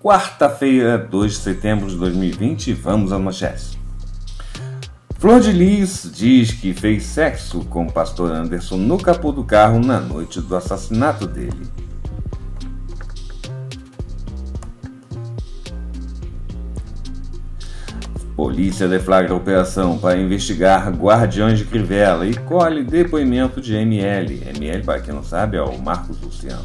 Quarta-feira, 2 de setembro de 2020, vamos ao manchete. Flor de Lis diz que fez sexo com o pastor Anderson no capô do carro na noite do assassinato dele. Polícia deflagra a operação para investigar guardiões de Crivella e colhe depoimento de ML. ML, para quem não sabe, é o Marcos Luciano.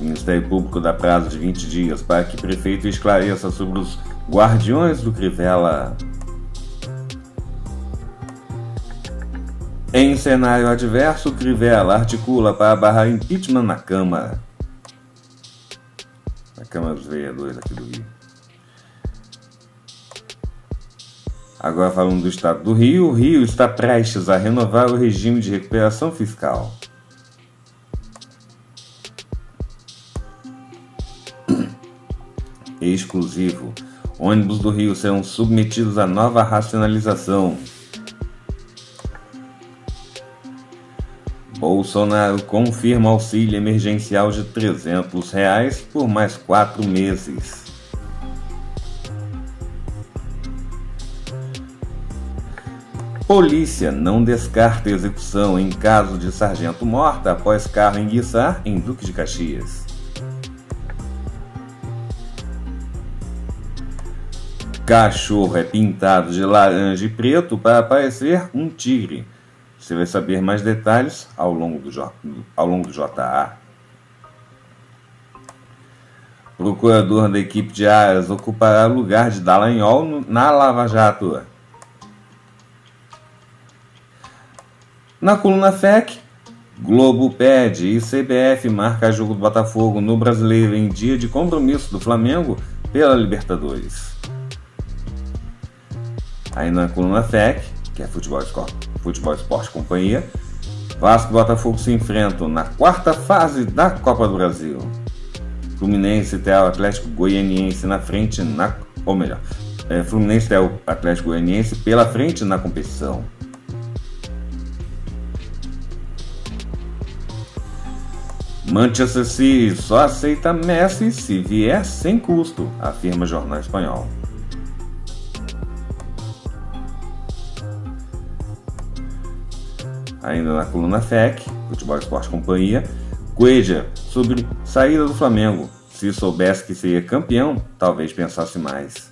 O Ministério Público dá prazo de 20 dias para que o prefeito esclareça sobre os guardiões do Crivella. Em cenário adverso, Crivella articula para barrar impeachment na Câmara. Na Câmara dos Vereadores aqui do Rio. Agora falando do Estado do Rio, o Rio está prestes a renovar o regime de recuperação fiscal. e exclusivo. Ônibus do Rio serão submetidos à nova racionalização. Bolsonaro confirma auxílio emergencial de 300 reais por mais quatro meses. Polícia não descarta execução em caso de sargento morta após carro enguiçar em Duque de Caxias. cachorro é pintado de laranja e preto para parecer um tigre. Você vai saber mais detalhes ao longo do, J, ao longo do JA. Procurador da equipe de áreas ocupará lugar de Dallagnol na Lava Jato. Na coluna FEC, Globo pede e CBF marca jogo do Botafogo no Brasileiro em dia de compromisso do Flamengo pela Libertadores. Aí na coluna FEC, que é Futebol, Esporte, Futebol Esporte Companhia, Vasco e Botafogo se enfrentam na quarta fase da Copa do Brasil. Fluminense terá o Atlético Goianiense na frente, na, ou melhor, é, Fluminense terá o Atlético Goianiense pela frente na competição. Manchester City só aceita Messi se vier sem custo, afirma jornal espanhol. Ainda na coluna FEC, Futebol Esporte Companhia, Cueja, sobre saída do Flamengo. Se soubesse que seria campeão, talvez pensasse mais.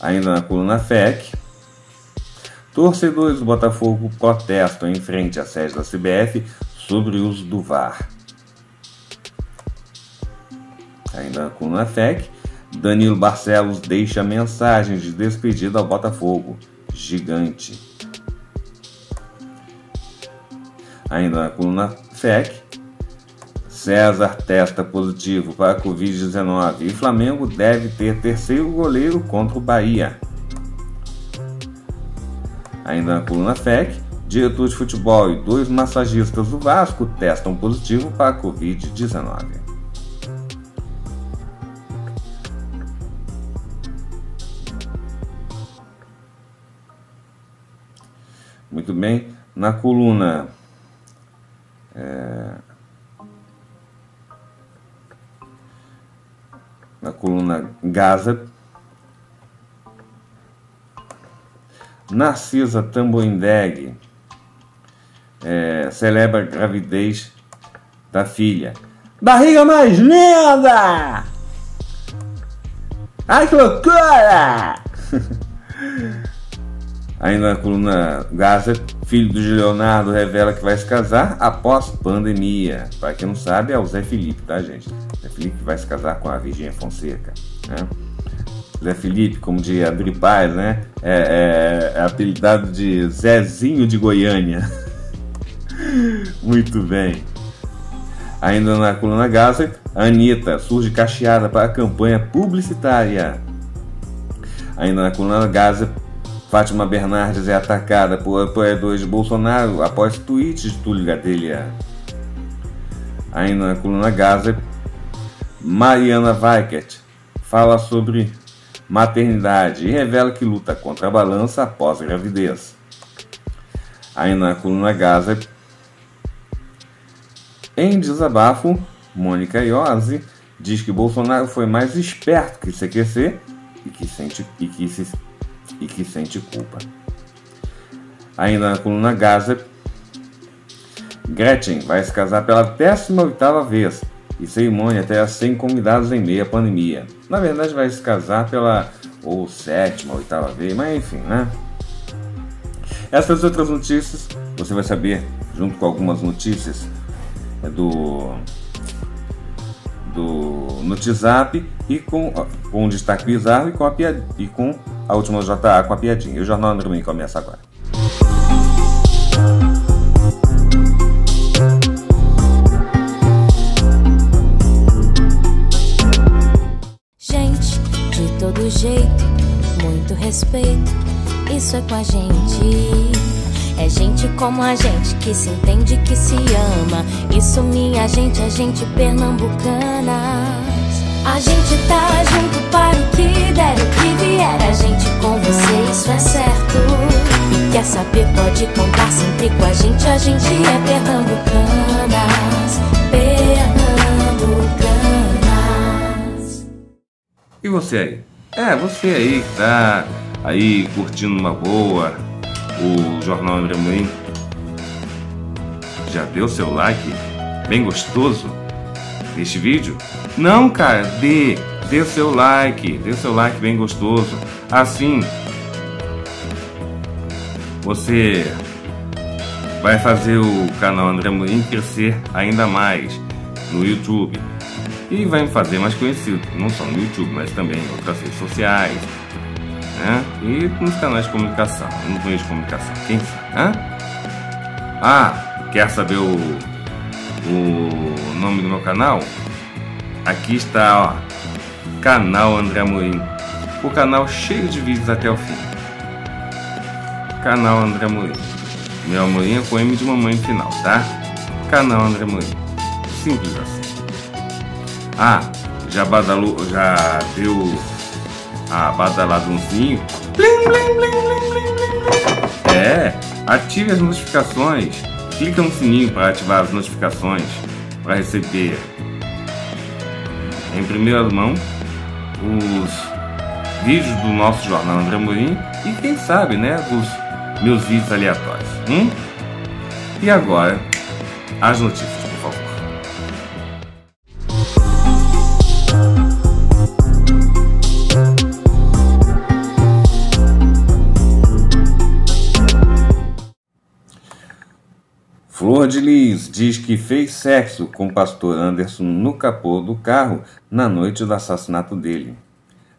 Ainda na coluna FEC, torcedores do Botafogo protestam em frente à sede da CBF sobre o uso do VAR. Ainda na coluna FEC, Danilo Barcelos deixa mensagem de despedida ao Botafogo gigante. Ainda na coluna FEC, César testa positivo para a Covid-19 e Flamengo deve ter terceiro goleiro contra o Bahia. Ainda na coluna FEC, diretor de futebol e dois massagistas do Vasco testam positivo para a Covid-19. Muito bem. Na coluna. É, na coluna Gaza. Narcisa Tamboindeg é, celebra a gravidez da filha. Barriga mais linda! Ai que loucura! Ainda na coluna Gaza, filho do Leonardo revela que vai se casar após pandemia. Para quem não sabe, é o Zé Felipe, tá, gente? Zé Felipe vai se casar com a Virgínia Fonseca. Né? Zé Felipe, como de Adri Paz, né? É, é, é apelidado de Zezinho de Goiânia. Muito bem. Ainda na coluna Gaza, Anitta surge cacheada para a campanha publicitária. Ainda na coluna Gaza Fátima Bernardes é atacada por apoiadores de Bolsonaro após tweets de Túlio Gadelha. Ainda na coluna Gaza, Mariana Weickert fala sobre maternidade e revela que luta contra a balança após a gravidez. Ainda na coluna Gaza, em desabafo, Mônica Iose diz que Bolsonaro foi mais esperto que CQC e que, sente, e que se e que sente culpa. Ainda na coluna Gaza, Gretchen vai se casar pela 18ª vez e cerimônia terá 100 convidados em meia pandemia. Na verdade vai se casar pela ou sétima, oitava vez, mas enfim, né? Essas outras notícias você vai saber junto com algumas notícias é do do, no WhatsApp e com, com um destaque bizarro e com a, piadinha e com a última JA com a piadinha. E o Jornal André começa agora. Gente, de todo jeito, muito respeito, isso é com a gente. É gente como a gente que se entende, que se ama. Isso, minha gente, a é gente pernambucana. A gente tá junto para o que der, o que vier. A gente com você, isso é certo. E quer saber, pode contar sempre com a gente. A gente é pernambucanas, pernambucanas. E você aí? É, você aí que tá aí curtindo uma boa o Jornal André Moim. Já deu seu like? Bem gostoso? Neste vídeo? Não, cara, dê! Dê seu like, dê seu like bem gostoso. Assim, você vai fazer o canal André Moim crescer ainda mais no YouTube e vai me fazer mais conhecido, não só no YouTube, mas também em outras redes sociais, né? E nos canais de comunicação, nos meios de comunicação, quem sabe, né? Ah, quer saber o, o nome do meu canal? Aqui está, ó, canal André Amorim. O canal cheio de vídeos até o fim. Canal André Amorim. Meu Amorim é com M de mamãe final, tá? Canal André Amorim. Simples assim. Ah, já badalou, já deu a badaladãozinho. Blim, blim, blim, é, ative as notificações. Clica no sininho para ativar as notificações para receber em primeira mão os vídeos do nosso jornal André Mourinho e quem sabe, né, os meus vídeos aleatórios. Hum? E agora, as notícias. Flor de Lis diz que fez sexo com o pastor Anderson no capô do carro na noite do assassinato dele.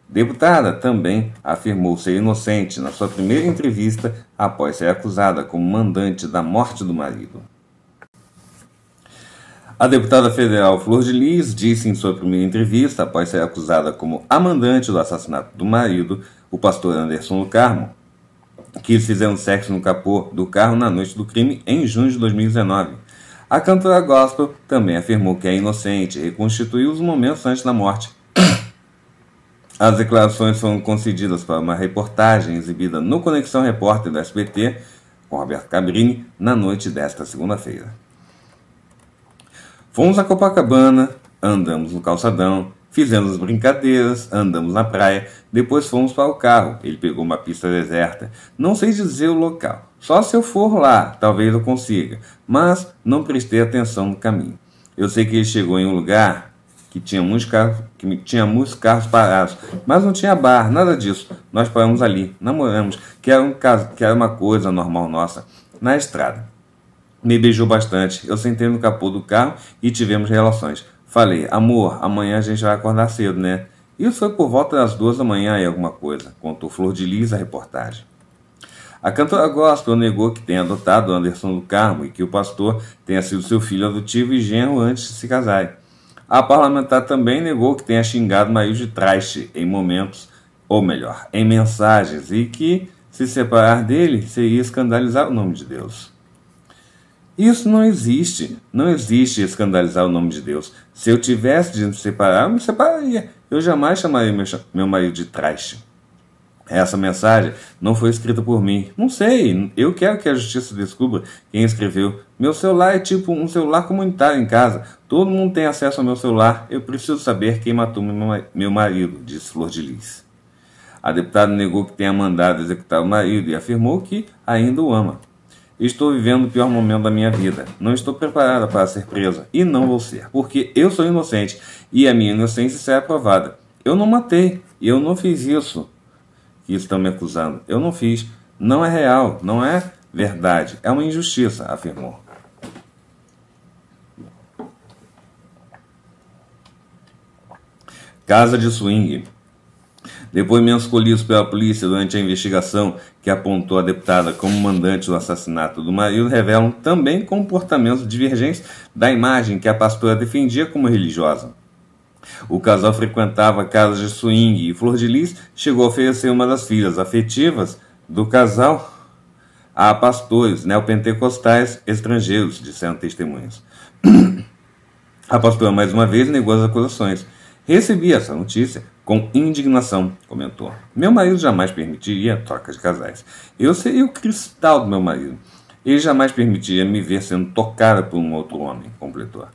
Deputada também afirmou ser inocente na sua primeira entrevista após ser acusada como mandante da morte do marido. A deputada federal Flor de Lis disse em sua primeira entrevista, após ser acusada como a mandante do assassinato do marido, o pastor Anderson do Carmo, que fizeram sexo no capô do carro na noite do crime em junho de 2019. A cantora gospel também afirmou que é inocente e reconstituiu os momentos antes da morte. As declarações foram concedidas para uma reportagem exibida no Conexão Repórter do SBT com Roberto Cabrini na noite desta segunda-feira. Fomos a Copacabana, andamos no calçadão, Fizemos brincadeiras, andamos na praia, depois fomos para o carro. Ele pegou uma pista deserta. Não sei dizer o local. Só se eu for lá, talvez eu consiga. Mas não prestei atenção no caminho. Eu sei que ele chegou em um lugar que tinha muitos carros, que tinha muitos carros parados, mas não tinha bar, nada disso. Nós paramos ali, namoramos, que era, um caso, que era uma coisa normal nossa, na estrada. Me beijou bastante, eu sentei no capô do carro e tivemos relações. Falei, amor, amanhã a gente vai acordar cedo, né? Isso foi por volta das duas da manhã e alguma coisa, contou Flor de Lis a reportagem. A cantora gospel negou que tenha adotado Anderson do Carmo e que o pastor tenha sido seu filho adotivo e genro antes de se casarem. A parlamentar também negou que tenha xingado Maíl de traste em momentos, ou melhor, em mensagens, e que se separar dele seria escandalizar o nome de Deus. Isso não existe. Não existe escandalizar o nome de Deus. Se eu tivesse de me separar, eu me separaria. Eu jamais chamaria meu marido de traste. Essa mensagem não foi escrita por mim. Não sei, eu quero que a justiça descubra quem escreveu. Meu celular é tipo um celular comunitário em casa. Todo mundo tem acesso ao meu celular. Eu preciso saber quem matou meu marido, disse Flor de Lis. A deputada negou que tenha mandado executar o marido e afirmou que ainda o ama. Estou vivendo o pior momento da minha vida. Não estou preparada para ser presa. E não vou ser. Porque eu sou inocente. E a minha inocência será provada. Eu não matei. Eu não fiz isso. Que estão me acusando. Eu não fiz. Não é real. Não é verdade. É uma injustiça, afirmou. Casa de swing. Depoimentos colhidos pela polícia durante a investigação que apontou a deputada como mandante do assassinato do marido revelam também comportamentos divergentes da imagem que a pastora defendia como religiosa. O casal frequentava casas de swing e Flor de Lis chegou a oferecer uma das filhas afetivas do casal a pastores neopentecostais estrangeiros, disseram testemunhas. a pastora, mais uma vez, negou as acusações. Recebi essa notícia com indignação, comentou. Meu marido jamais permitiria trocas de casais. Eu seria o cristal do meu marido. Ele jamais permitiria me ver sendo tocada por um outro homem, completou.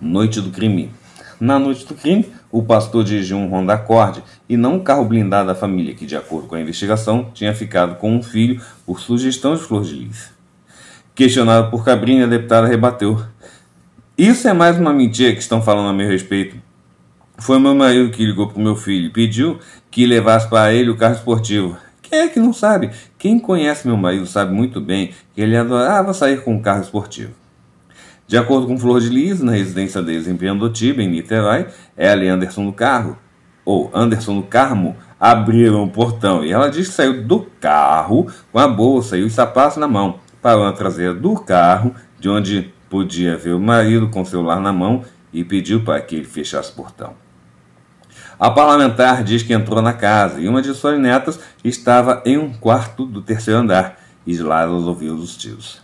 Noite do crime. Na noite do crime, o pastor dirigiu um Honda Accord e não um carro blindado da família, que, de acordo com a investigação, tinha ficado com um filho por sugestão de Flor de Lis. Questionado por Cabrinha, a deputada rebateu. Isso é mais uma mentira que estão falando a meu respeito. Foi meu marido que ligou para o meu filho e pediu que levasse para ele o carro esportivo. Quem é que não sabe? Quem conhece meu marido sabe muito bem que ele adorava sair com um carro esportivo. De acordo com Flor de Lis, na residência deles em Pendotiba, em Niterói, ela e Anderson do Carro, ou Anderson do Carmo, abriram o portão e ela disse que saiu do carro com a bolsa e os sapatos na mão, parou na traseira do carro, de onde podia ver o marido com o celular na mão, e pediu para que ele fechasse o portão. A parlamentar diz que entrou na casa e uma de suas netas estava em um quarto do terceiro andar e de lá ela ouviu os tiros.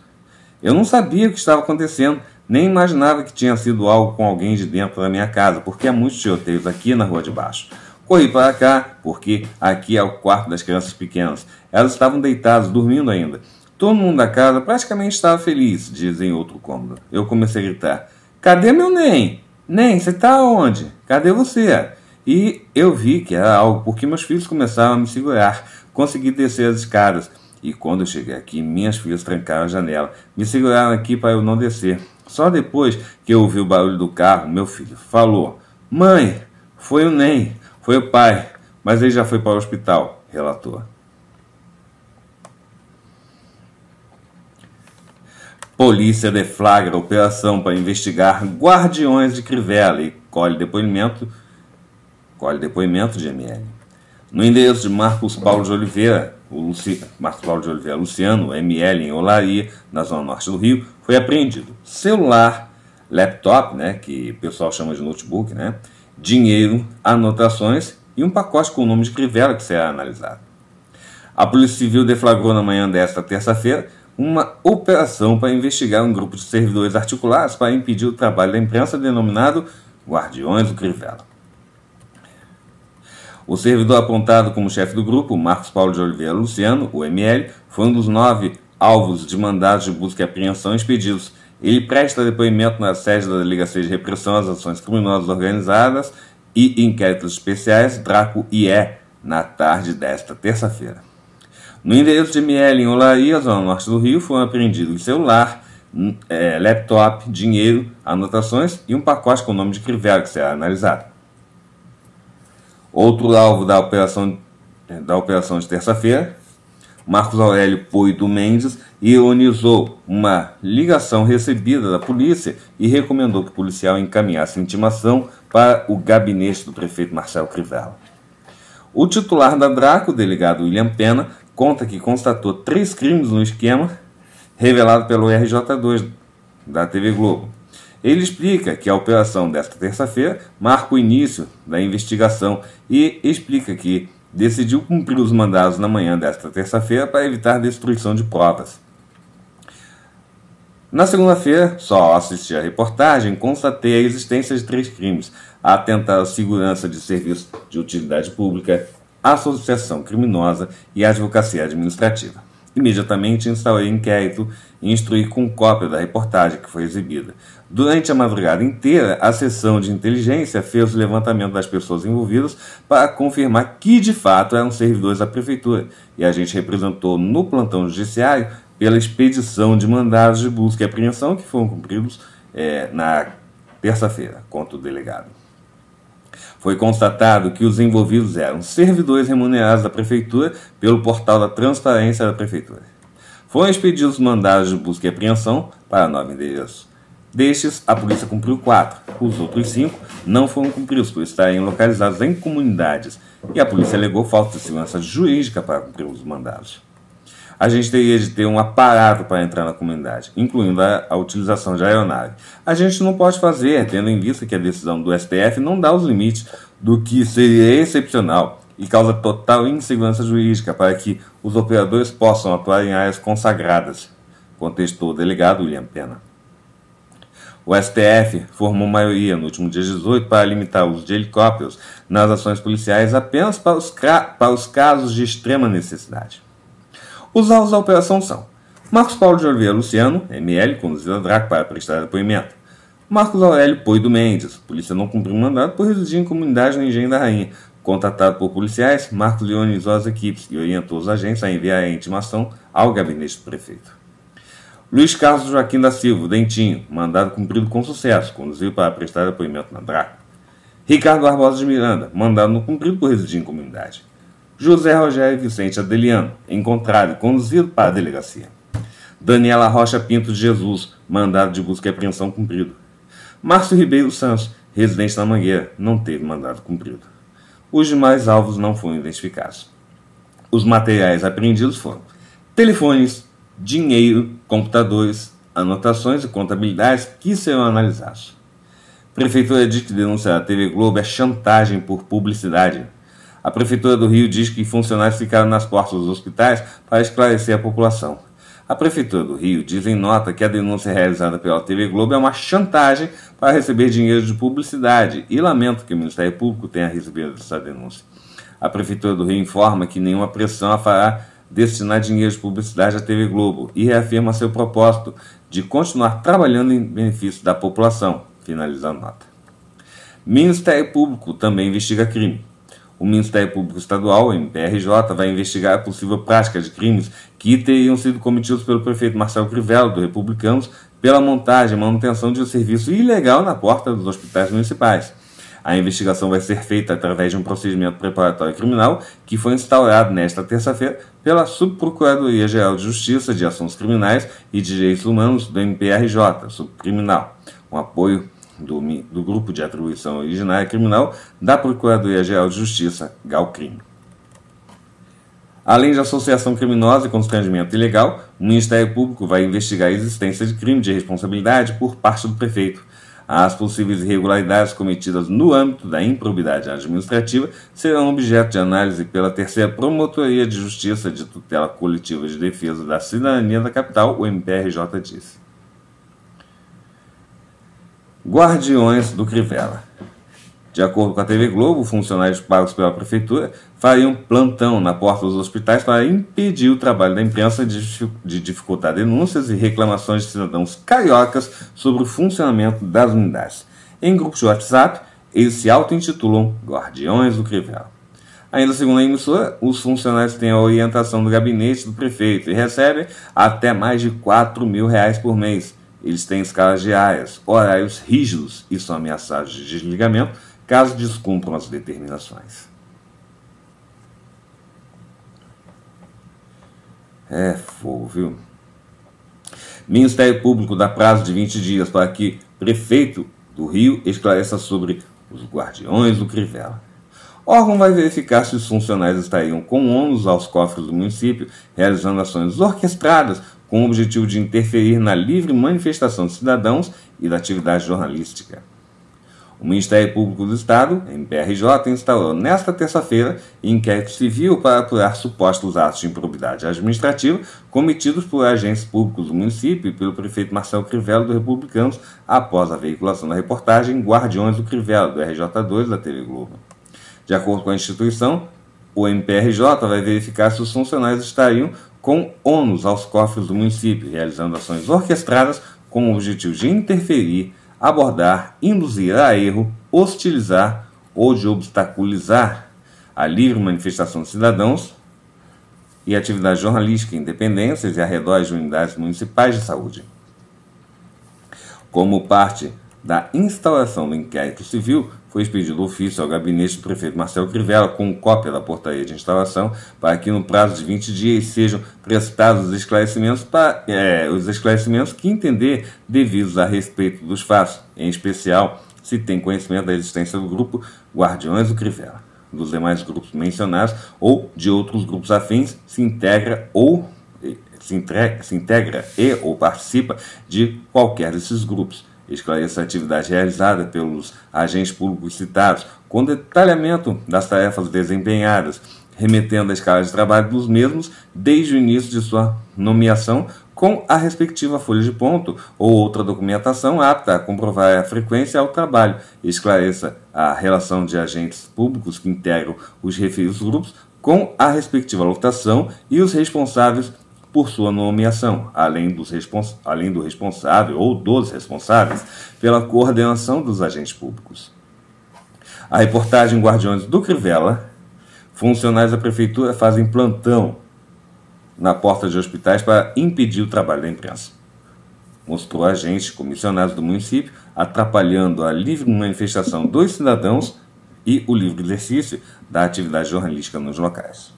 Eu não sabia o que estava acontecendo, nem imaginava que tinha sido algo com alguém de dentro da minha casa, porque há muitos tiroteios aqui na rua de baixo. Corri para cá, porque aqui é o quarto das crianças pequenas. Elas estavam deitadas, dormindo ainda. Todo mundo da casa praticamente estava feliz, dizem outro cômodo. Eu comecei a gritar: Cadê meu NEM? NEM, você está onde? Cadê você? E eu vi que era algo, porque meus filhos começaram a me segurar. Consegui descer as escadas. E quando eu cheguei aqui, minhas filhas trancaram a janela. Me seguraram aqui para eu não descer. Só depois que eu ouvi o barulho do carro, meu filho falou: Mãe, foi o nem, foi o pai, mas ele já foi para o hospital, relatou. Polícia deflagra operação para investigar guardiões de Crivella e colhe depoimento Colhe depoimento de ML. No endereço de Marcos Paulo de Oliveira, o Luci... Marcos Paulo de Oliveira Luciano, ML em Olaria, na zona norte do Rio, foi apreendido celular, laptop, né, que o pessoal chama de notebook, né, dinheiro, anotações e um pacote com o nome de Crivella que será analisado. A Polícia Civil deflagrou na manhã desta terça-feira uma operação para investigar um grupo de servidores articulados para impedir o trabalho da imprensa denominado Guardiões do Crivella. O servidor apontado como chefe do grupo, Marcos Paulo de Oliveira Luciano, o ML, foi um dos nove alvos de mandados de busca e apreensão expedidos. Ele presta depoimento na sede da Delegacia de Repressão às Ações Criminosas Organizadas e Inquéritos Especiais, DRACO IE, é na tarde desta terça-feira. No endereço de ML em Olaria, zona norte do Rio, foram apreendidos celular, hum, eh, laptop, dinheiro, anotações e um pacote com o nome de Crivella que será analisado. Outro alvo da operação, é, da operação de terça-feira, Marcos Aurélio do Mendes ironizou uma ligação recebida da polícia e recomendou que o policial encaminhasse intimação para o gabinete do prefeito Marcelo Crivella. O titular da Draco, o delegado William Pena, conta que constatou três crimes no esquema revelado pelo RJ2 da TV Globo. Ele explica que a operação desta terça-feira marca o início da investigação e explica que decidiu cumprir os mandados na manhã desta terça-feira para evitar destruição de provas. Na segunda-feira, só ao assistir a reportagem, constatei a existência de três crimes: atentar à segurança de serviços de utilidade pública, associação criminosa e advocacia administrativa. Imediatamente instaurei inquérito e instruí com cópia da reportagem que foi exibida. Durante a madrugada inteira, a sessão de inteligência fez o levantamento das pessoas envolvidas para confirmar que de fato eram servidores da prefeitura, e a gente representou no plantão judiciário pela expedição de mandados de busca e apreensão que foram cumpridos é, na terça-feira conta o delegado. Foi constatado que os envolvidos eram servidores remunerados da Prefeitura pelo portal da Transparência da Prefeitura. Foram expedidos mandados de busca e apreensão para nove endereços. Destes, a polícia cumpriu quatro. Os outros cinco não foram cumpridos por estarem localizados em comunidades e a polícia alegou falta de segurança jurídica para cumprir os mandados a gente teria de ter um aparato para entrar na comunidade, incluindo a, a, utilização de aeronave. A gente não pode fazer, tendo em vista que a decisão do STF não dá os limites do que seria excepcional e causa total insegurança jurídica para que os operadores possam atuar em áreas consagradas, contestou o delegado William Pena. O STF formou maioria no último dia 18 para limitar o uso de helicópteros nas ações policiais apenas para os, para os casos de extrema necessidade. Os alvos da operação são Marcos Paulo de Oliveira Luciano, ML, conduzido a Draco para prestar depoimento. Marcos Aurélio Poido Mendes, polícia não cumpriu o mandado por residir em comunidade no Engenho da Rainha. Contatado por policiais, Marcos ionizou as equipes e orientou os agentes a enviar a intimação ao gabinete do prefeito. Luiz Carlos Joaquim da Silva, Dentinho, mandado cumprido com sucesso, conduziu para prestar depoimento na DRAC. Ricardo Barbosa de Miranda, mandado não cumprido por residir em comunidade. José Rogério Vicente Adeliano, encontrado e conduzido para a delegacia. Daniela Rocha Pinto de Jesus, mandado de busca e apreensão cumprido. Márcio Ribeiro Santos, residente na Mangueira, não teve mandado cumprido. Os demais alvos não foram identificados. Os materiais apreendidos foram telefones, dinheiro, computadores, anotações e contabilidades que serão analisados. Prefeitura diz que denunciar a TV Globo é chantagem por publicidade a Prefeitura do Rio diz que funcionários ficaram nas portas dos hospitais para esclarecer a população. A Prefeitura do Rio diz em nota que a denúncia realizada pela TV Globo é uma chantagem para receber dinheiro de publicidade e lamento que o Ministério Público tenha recebido essa denúncia. A Prefeitura do Rio informa que nenhuma pressão a fará destinar dinheiro de publicidade à TV Globo e reafirma seu propósito de continuar trabalhando em benefício da população. finaliza a nota. Ministério Público também investiga crime. O Ministério Público Estadual, MPRJ, vai investigar a possível prática de crimes que teriam sido cometidos pelo prefeito Marcelo Crivella, do Republicanos, pela montagem e manutenção de um serviço ilegal na porta dos hospitais municipais. A investigação vai ser feita através de um procedimento preparatório criminal que foi instaurado nesta terça-feira pela Subprocuradoria Geral de Justiça de Assuntos Criminais e de Direitos Humanos do MPRJ, Subcriminal, com um apoio do, do grupo de atribuição originária criminal da Procuradoria-Geral de Justiça, GALCRIM. Além de associação criminosa e constrangimento ilegal, o Ministério Público vai investigar a existência de crime de responsabilidade por parte do prefeito. As possíveis irregularidades cometidas no âmbito da improbidade administrativa serão objeto de análise pela terceira Promotoria de Justiça de Tutela Coletiva de Defesa da Cidadania da Capital, o MPRJ disse. Guardiões do Crivella. De acordo com a TV Globo, funcionários pagos pela prefeitura fariam plantão na porta dos hospitais para impedir o trabalho da imprensa de dificultar denúncias e reclamações de cidadãos cariocas sobre o funcionamento das unidades. Em grupos de WhatsApp, eles se auto-intitulam Guardiões do Crivella. Ainda segundo a emissora, os funcionários têm a orientação do gabinete do prefeito e recebem até mais de 4 mil reais por mês eles têm escalas diárias, horários rígidos e são ameaçados de desligamento caso descumpram as determinações. É fogo, viu? Ministério Público dá prazo de 20 dias para que prefeito do Rio esclareça sobre os guardiões do Crivella. O órgão vai verificar se os funcionários estariam com ônus aos cofres do município, realizando ações orquestradas com o objetivo de interferir na livre manifestação dos cidadãos e da atividade jornalística. O Ministério Público do Estado, MPRJ, instaurou nesta terça-feira inquérito civil para apurar supostos atos de improbidade administrativa cometidos por agentes públicos do município e pelo prefeito Marcelo Crivello do Republicanos após a veiculação da reportagem Guardiões do Crivello do RJ2 da TV Globo. De acordo com a instituição, o MPRJ vai verificar se os funcionários estariam com ônus aos cofres do município, realizando ações orquestradas com o objetivo de interferir, abordar, induzir a erro, hostilizar ou de obstaculizar a livre manifestação dos cidadãos e atividade jornalística em dependências e arredores de unidades municipais de saúde. Como parte da instauração do inquérito civil, foi expedido ofício ao gabinete do prefeito Marcelo Crivella com cópia da portaria de instalação para que no prazo de 20 dias sejam prestados os esclarecimentos, para, é, os esclarecimentos que entender devidos a respeito dos fatos, em especial se tem conhecimento da existência do grupo Guardiões do Crivella, dos demais grupos mencionados ou de outros grupos afins, se integra ou se, se integra e ou participa de qualquer desses grupos Esclareça a atividade realizada pelos agentes públicos citados, com detalhamento das tarefas desempenhadas, remetendo a escala de trabalho dos mesmos desde o início de sua nomeação com a respectiva folha de ponto ou outra documentação apta a comprovar a frequência ao trabalho. Esclareça a relação de agentes públicos que integram os referidos grupos com a respectiva lotação e os responsáveis por sua nomeação, além, dos respons além do responsável ou dos responsáveis pela coordenação dos agentes públicos. A reportagem Guardiões do Crivella, funcionários da prefeitura fazem plantão na porta de hospitais para impedir o trabalho da imprensa. Mostrou agentes comissionados do município atrapalhando a livre manifestação dos cidadãos e o livre exercício da atividade jornalística nos locais.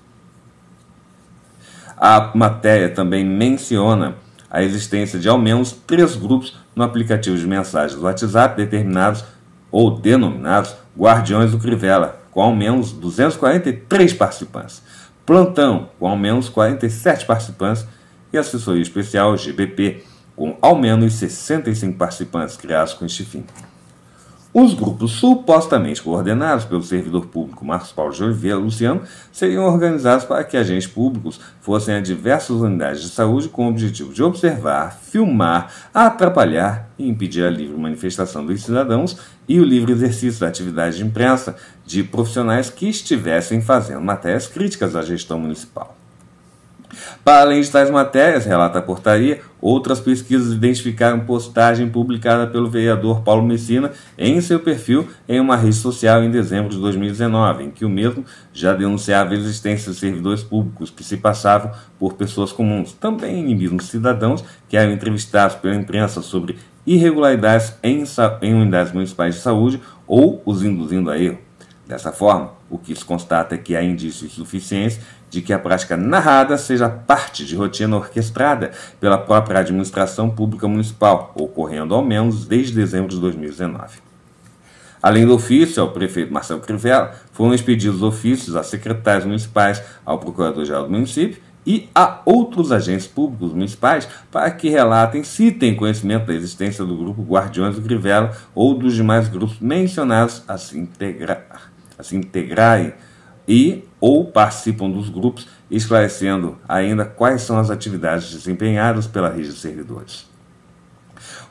A matéria também menciona a existência de ao menos três grupos no aplicativo de mensagens do WhatsApp determinados ou denominados Guardiões do Crivella, com ao menos 243 participantes, Plantão, com ao menos 47 participantes, e Assessoria Especial GBP, com ao menos 65 participantes criados com este fim. Os grupos supostamente coordenados pelo servidor público Marcos Paulo de Oliveira Luciano seriam organizados para que agentes públicos fossem a diversas unidades de saúde com o objetivo de observar, filmar, atrapalhar e impedir a livre manifestação dos cidadãos e o livre exercício da atividade de imprensa de profissionais que estivessem fazendo matérias críticas à gestão municipal. Para além de tais matérias, relata a portaria, outras pesquisas identificaram postagem publicada pelo vereador Paulo Messina em seu perfil em uma rede social em dezembro de 2019, em que o mesmo já denunciava a existência de servidores públicos que se passavam por pessoas comuns, também inimigos cidadãos que eram entrevistados pela imprensa sobre irregularidades em, em unidades municipais de saúde ou os induzindo a erro. Dessa forma, o que se constata é que há indícios suficientes de que a prática narrada seja parte de rotina orquestrada pela própria administração pública municipal, ocorrendo ao menos desde dezembro de 2019. Além do ofício ao prefeito Marcelo Crivella, foram expedidos ofícios a secretários municipais, ao procurador-geral do município e a outros agentes públicos municipais para que relatem se têm conhecimento da existência do grupo Guardiões do Crivella ou dos demais grupos mencionados a se integrar, a se integrarem e ou participam dos grupos, esclarecendo ainda quais são as atividades desempenhadas pela rede de servidores.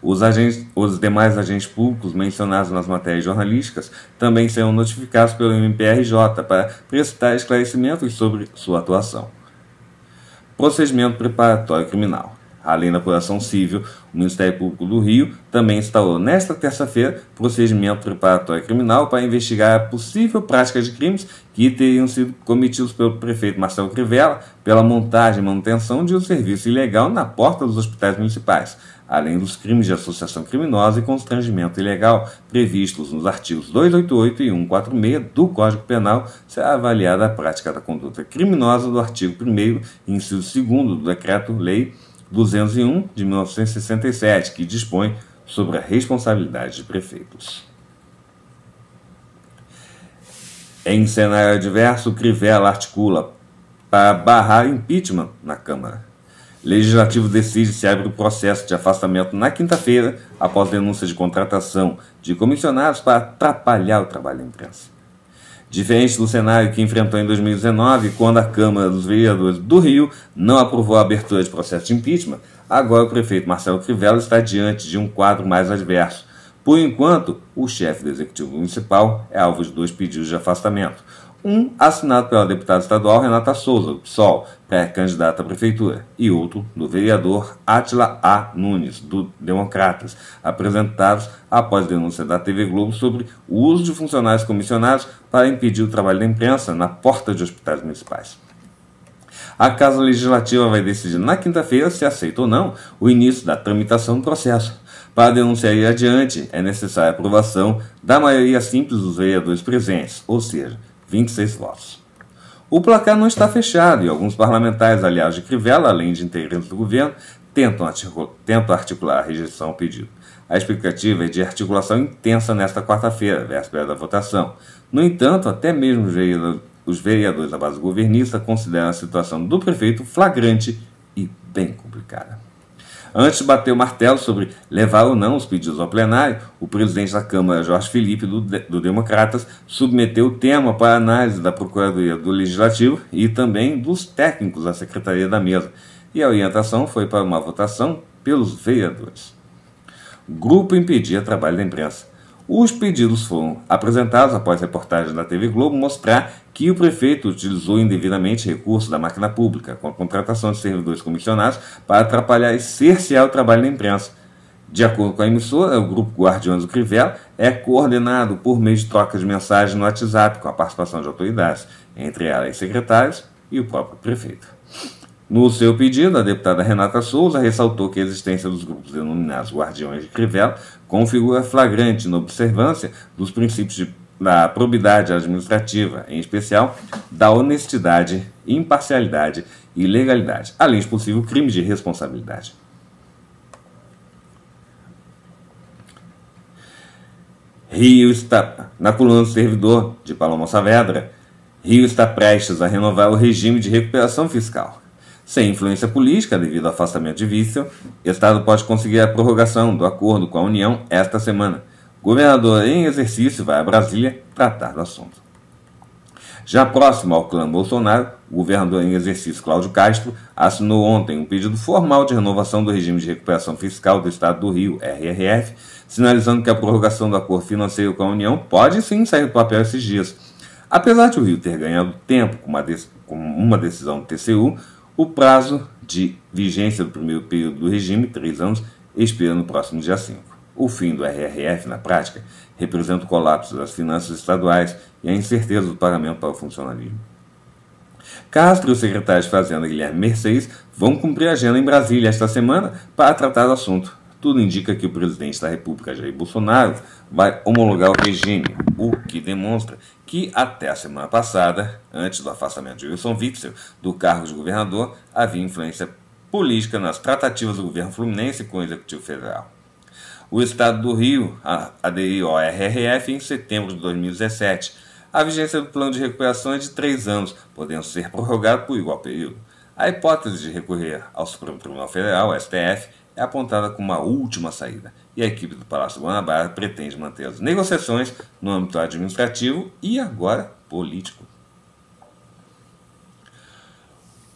Os, agentes, os demais agentes públicos mencionados nas matérias jornalísticas também serão notificados pelo MPRJ para prestar esclarecimentos sobre sua atuação. Procedimento preparatório criminal. Além da apuração civil, o Ministério Público do Rio também instaurou nesta terça-feira procedimento preparatório criminal para investigar a possível prática de crimes que teriam sido cometidos pelo prefeito Marcelo Crivella pela montagem e manutenção de um serviço ilegal na porta dos hospitais municipais, além dos crimes de associação criminosa e constrangimento ilegal previstos nos artigos 288 e 146 do Código Penal, será avaliada a prática da conduta criminosa do artigo 1 inciso 2 do Decreto-Lei 201 de 1967, que dispõe sobre a responsabilidade de prefeitos. Em cenário adverso, Crivella articula para barrar impeachment na Câmara. Legislativo decide se abre o processo de afastamento na quinta-feira, após denúncia de contratação de comissionados para atrapalhar o trabalho da imprensa. Diferente do cenário que enfrentou em 2019, quando a Câmara dos Vereadores do Rio não aprovou a abertura de processo de impeachment, agora o prefeito Marcelo Crivella está diante de um quadro mais adverso. Por enquanto, o chefe do Executivo Municipal é alvo de dois pedidos de afastamento. Um assinado pela deputada estadual Renata Souza, do PSOL, pré-candidata à prefeitura, e outro do vereador Átila A. Nunes, do Democratas, apresentados após denúncia da TV Globo sobre o uso de funcionários comissionados para impedir o trabalho da imprensa na porta de hospitais municipais. A Casa Legislativa vai decidir na quinta-feira se aceita ou não o início da tramitação do processo. Para denunciar ir adiante, é necessária a aprovação da maioria simples dos vereadores presentes, ou seja, 26 votos. O placar não está fechado e alguns parlamentares, aliás, de Crivella, além de integrantes do governo, tentam, articular, a rejeição ao pedido. A expectativa é de articulação intensa nesta quarta-feira, véspera da votação. No entanto, até mesmo os vereadores da base governista consideram a situação do prefeito flagrante e bem complicada. Antes de bater o martelo sobre levar ou não os pedidos ao plenário, o presidente da Câmara, Jorge Felipe, do, do Democratas, submeteu o tema para análise da Procuradoria do Legislativo e também dos técnicos da Secretaria da Mesa. E a orientação foi para uma votação pelos vereadores. Grupo impedia trabalho da imprensa. Os pedidos foram apresentados após reportagem da TV Globo mostrar que o prefeito utilizou indevidamente recursos da máquina pública, com a contratação de servidores comissionados para atrapalhar e cercear o trabalho da imprensa. De acordo com a emissora, o grupo Guardiões do Crivella é coordenado por meio de troca de mensagens no WhatsApp com a participação de autoridades, entre elas secretários e o próprio prefeito. No seu pedido, a deputada Renata Souza ressaltou que a existência dos grupos denominados Guardiões de Crivella configura flagrante na observância dos princípios de da probidade administrativa, em especial da honestidade, imparcialidade e legalidade, além de possível crime de responsabilidade. Rio está na coluna do servidor de Paloma Saavedra. Rio está prestes a renovar o regime de recuperação fiscal. Sem influência política devido ao afastamento de vício, o Estado pode conseguir a prorrogação do acordo com a União esta semana governador em exercício vai a Brasília tratar do assunto. Já próximo ao clã Bolsonaro, o governador em exercício Cláudio Castro assinou ontem um pedido formal de renovação do regime de recuperação fiscal do Estado do Rio, RRF, sinalizando que a prorrogação do acordo financeiro com a União pode sim sair do papel esses dias. Apesar de o Rio ter ganhado tempo com uma, com uma decisão do TCU, o prazo de vigência do primeiro período do regime, três anos, expira no próximo dia 5. O fim do RRF, na prática, representa o colapso das finanças estaduais e a incerteza do pagamento para o funcionalismo. Castro e o secretário de Fazenda Guilherme Mercedes vão cumprir a agenda em Brasília esta semana para tratar do assunto. Tudo indica que o presidente da República, Jair Bolsonaro, vai homologar o regime, o que demonstra que até a semana passada, antes do afastamento de Wilson Witzel do cargo de governador, havia influência política nas tratativas do governo fluminense com o Executivo Federal. O Estado do Rio aderiu ao RRF em setembro de 2017. A vigência do plano de recuperação é de três anos, podendo ser prorrogado por igual período. A hipótese de recorrer ao Supremo Tribunal Federal, STF, é apontada como uma última saída, e a equipe do Palácio Guanabara pretende manter as negociações no âmbito administrativo e agora político.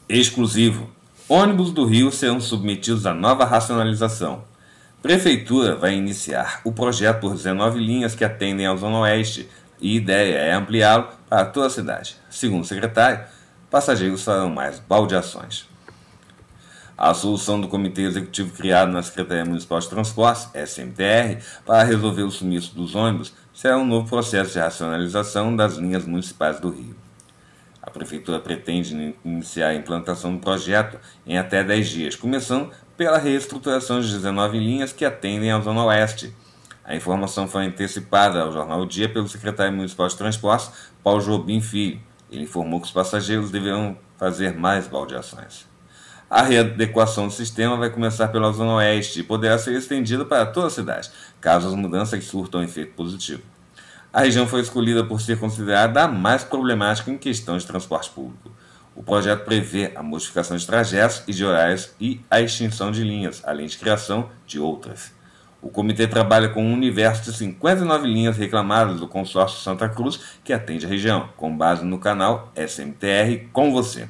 Exclusivo. Ônibus do Rio serão submetidos à nova racionalização. Prefeitura vai iniciar o projeto por 19 linhas que atendem ao Zona Oeste e ideia é ampliá-lo para toda a cidade. Segundo o secretário, passageiros farão mais baldeações. A solução do Comitê Executivo criado na Secretaria Municipal de Transportes, SMTR, para resolver o sumiço dos ônibus será um novo processo de racionalização das linhas municipais do Rio. A Prefeitura pretende iniciar a implantação do projeto em até 10 dias, começando pela reestruturação de 19 linhas que atendem à Zona Oeste. A informação foi antecipada ao jornal o Dia pelo secretário municipal de transportes, Paulo Jobim Filho. Ele informou que os passageiros deverão fazer mais baldeações. A readequação do sistema vai começar pela Zona Oeste e poderá ser estendida para toda a cidade, caso as mudanças surtam um efeito positivo. A região foi escolhida por ser considerada a mais problemática em questão de transporte público. O projeto prevê a modificação de trajetos e de horários e a extinção de linhas, além de criação de outras. O comitê trabalha com um universo de 59 linhas reclamadas do consórcio Santa Cruz, que atende a região, com base no canal SMTR Com Você.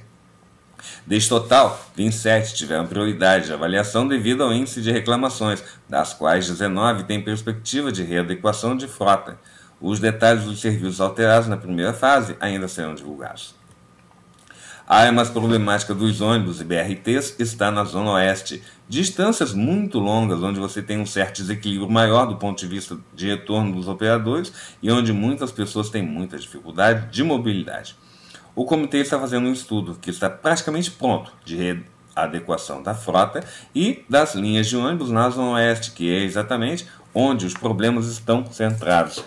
Deste total, 27 tiveram prioridade de avaliação devido ao índice de reclamações, das quais 19 têm perspectiva de readequação de frota. Os detalhes dos serviços alterados na primeira fase ainda serão divulgados. A mais problemática dos ônibus e BRTs está na Zona Oeste. Distâncias muito longas, onde você tem um certo desequilíbrio maior do ponto de vista de retorno dos operadores e onde muitas pessoas têm muita dificuldade de mobilidade. O comitê está fazendo um estudo que está praticamente pronto de adequação da frota e das linhas de ônibus na Zona Oeste, que é exatamente onde os problemas estão centrados.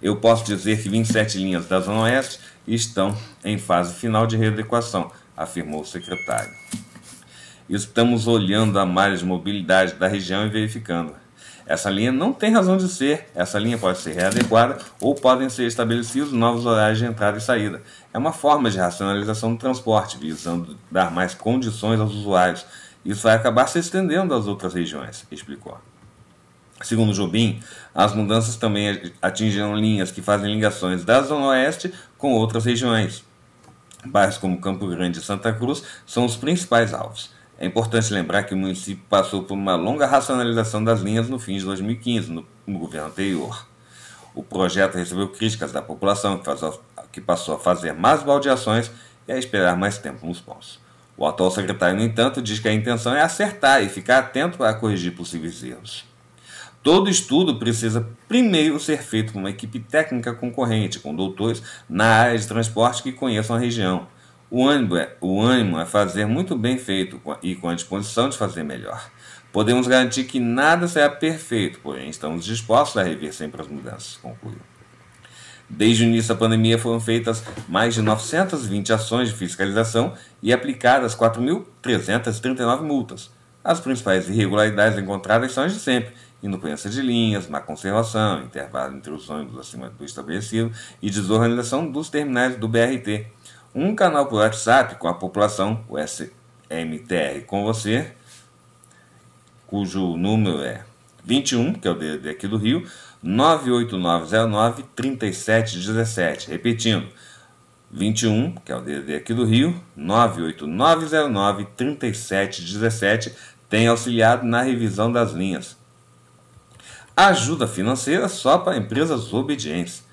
Eu posso dizer que 27 linhas da Zona Oeste e estão em fase final de readequação, afirmou o secretário. Estamos olhando a malha de mobilidade da região e verificando. Essa linha não tem razão de ser, essa linha pode ser readequada ou podem ser estabelecidos novos horários de entrada e saída. É uma forma de racionalização do transporte, visando dar mais condições aos usuários. Isso vai acabar se estendendo às outras regiões, explicou. Segundo Jobim, as mudanças também atingiram linhas que fazem ligações da Zona Oeste com outras regiões. Bairros como Campo Grande e Santa Cruz são os principais alvos. É importante lembrar que o município passou por uma longa racionalização das linhas no fim de 2015, no, no governo anterior. O projeto recebeu críticas da população, que, faz, que passou a fazer mais baldeações e a esperar mais tempo nos pontos. O atual secretário, no entanto, diz que a intenção é acertar e ficar atento para corrigir possíveis erros. Todo estudo precisa primeiro ser feito por uma equipe técnica concorrente, com doutores na área de transporte que conheçam a região. O ânimo, é, o ânimo é fazer muito bem feito e com a disposição de fazer melhor. Podemos garantir que nada será perfeito, porém estamos dispostos a rever sempre as mudanças, concluiu. Desde o início da pandemia foram feitas mais de 920 ações de fiscalização e aplicadas 4.339 multas. As principais irregularidades encontradas são as de sempre, Inupência de linhas, má conservação, intervalo entre os ônibus acima do estabelecido e desorganização dos terminais do BRT. Um canal por WhatsApp com a população, o SMTR com você, cujo número é 21, que é o DDD aqui do Rio, 98909 3717. Repetindo, 21, que é o DDD aqui do Rio, 98909 3717, tem auxiliado na revisão das linhas ajuda financeira só para empresas obedientes.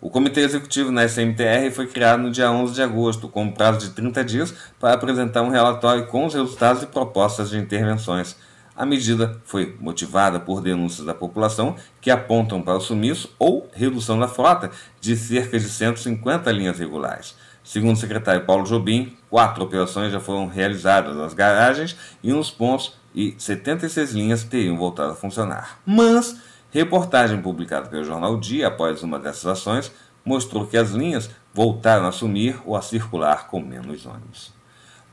O Comitê Executivo na SMTR foi criado no dia 11 de agosto, com um prazo de 30 dias para apresentar um relatório com os resultados e propostas de intervenções. A medida foi motivada por denúncias da população que apontam para o sumiço ou redução da frota de cerca de 150 linhas regulares. Segundo o secretário Paulo Jobim, quatro operações já foram realizadas nas garagens e nos pontos e 76 linhas teriam voltado a funcionar. Mas Reportagem publicada pelo jornal Dia após uma dessas ações mostrou que as linhas voltaram a sumir ou a circular com menos ônibus.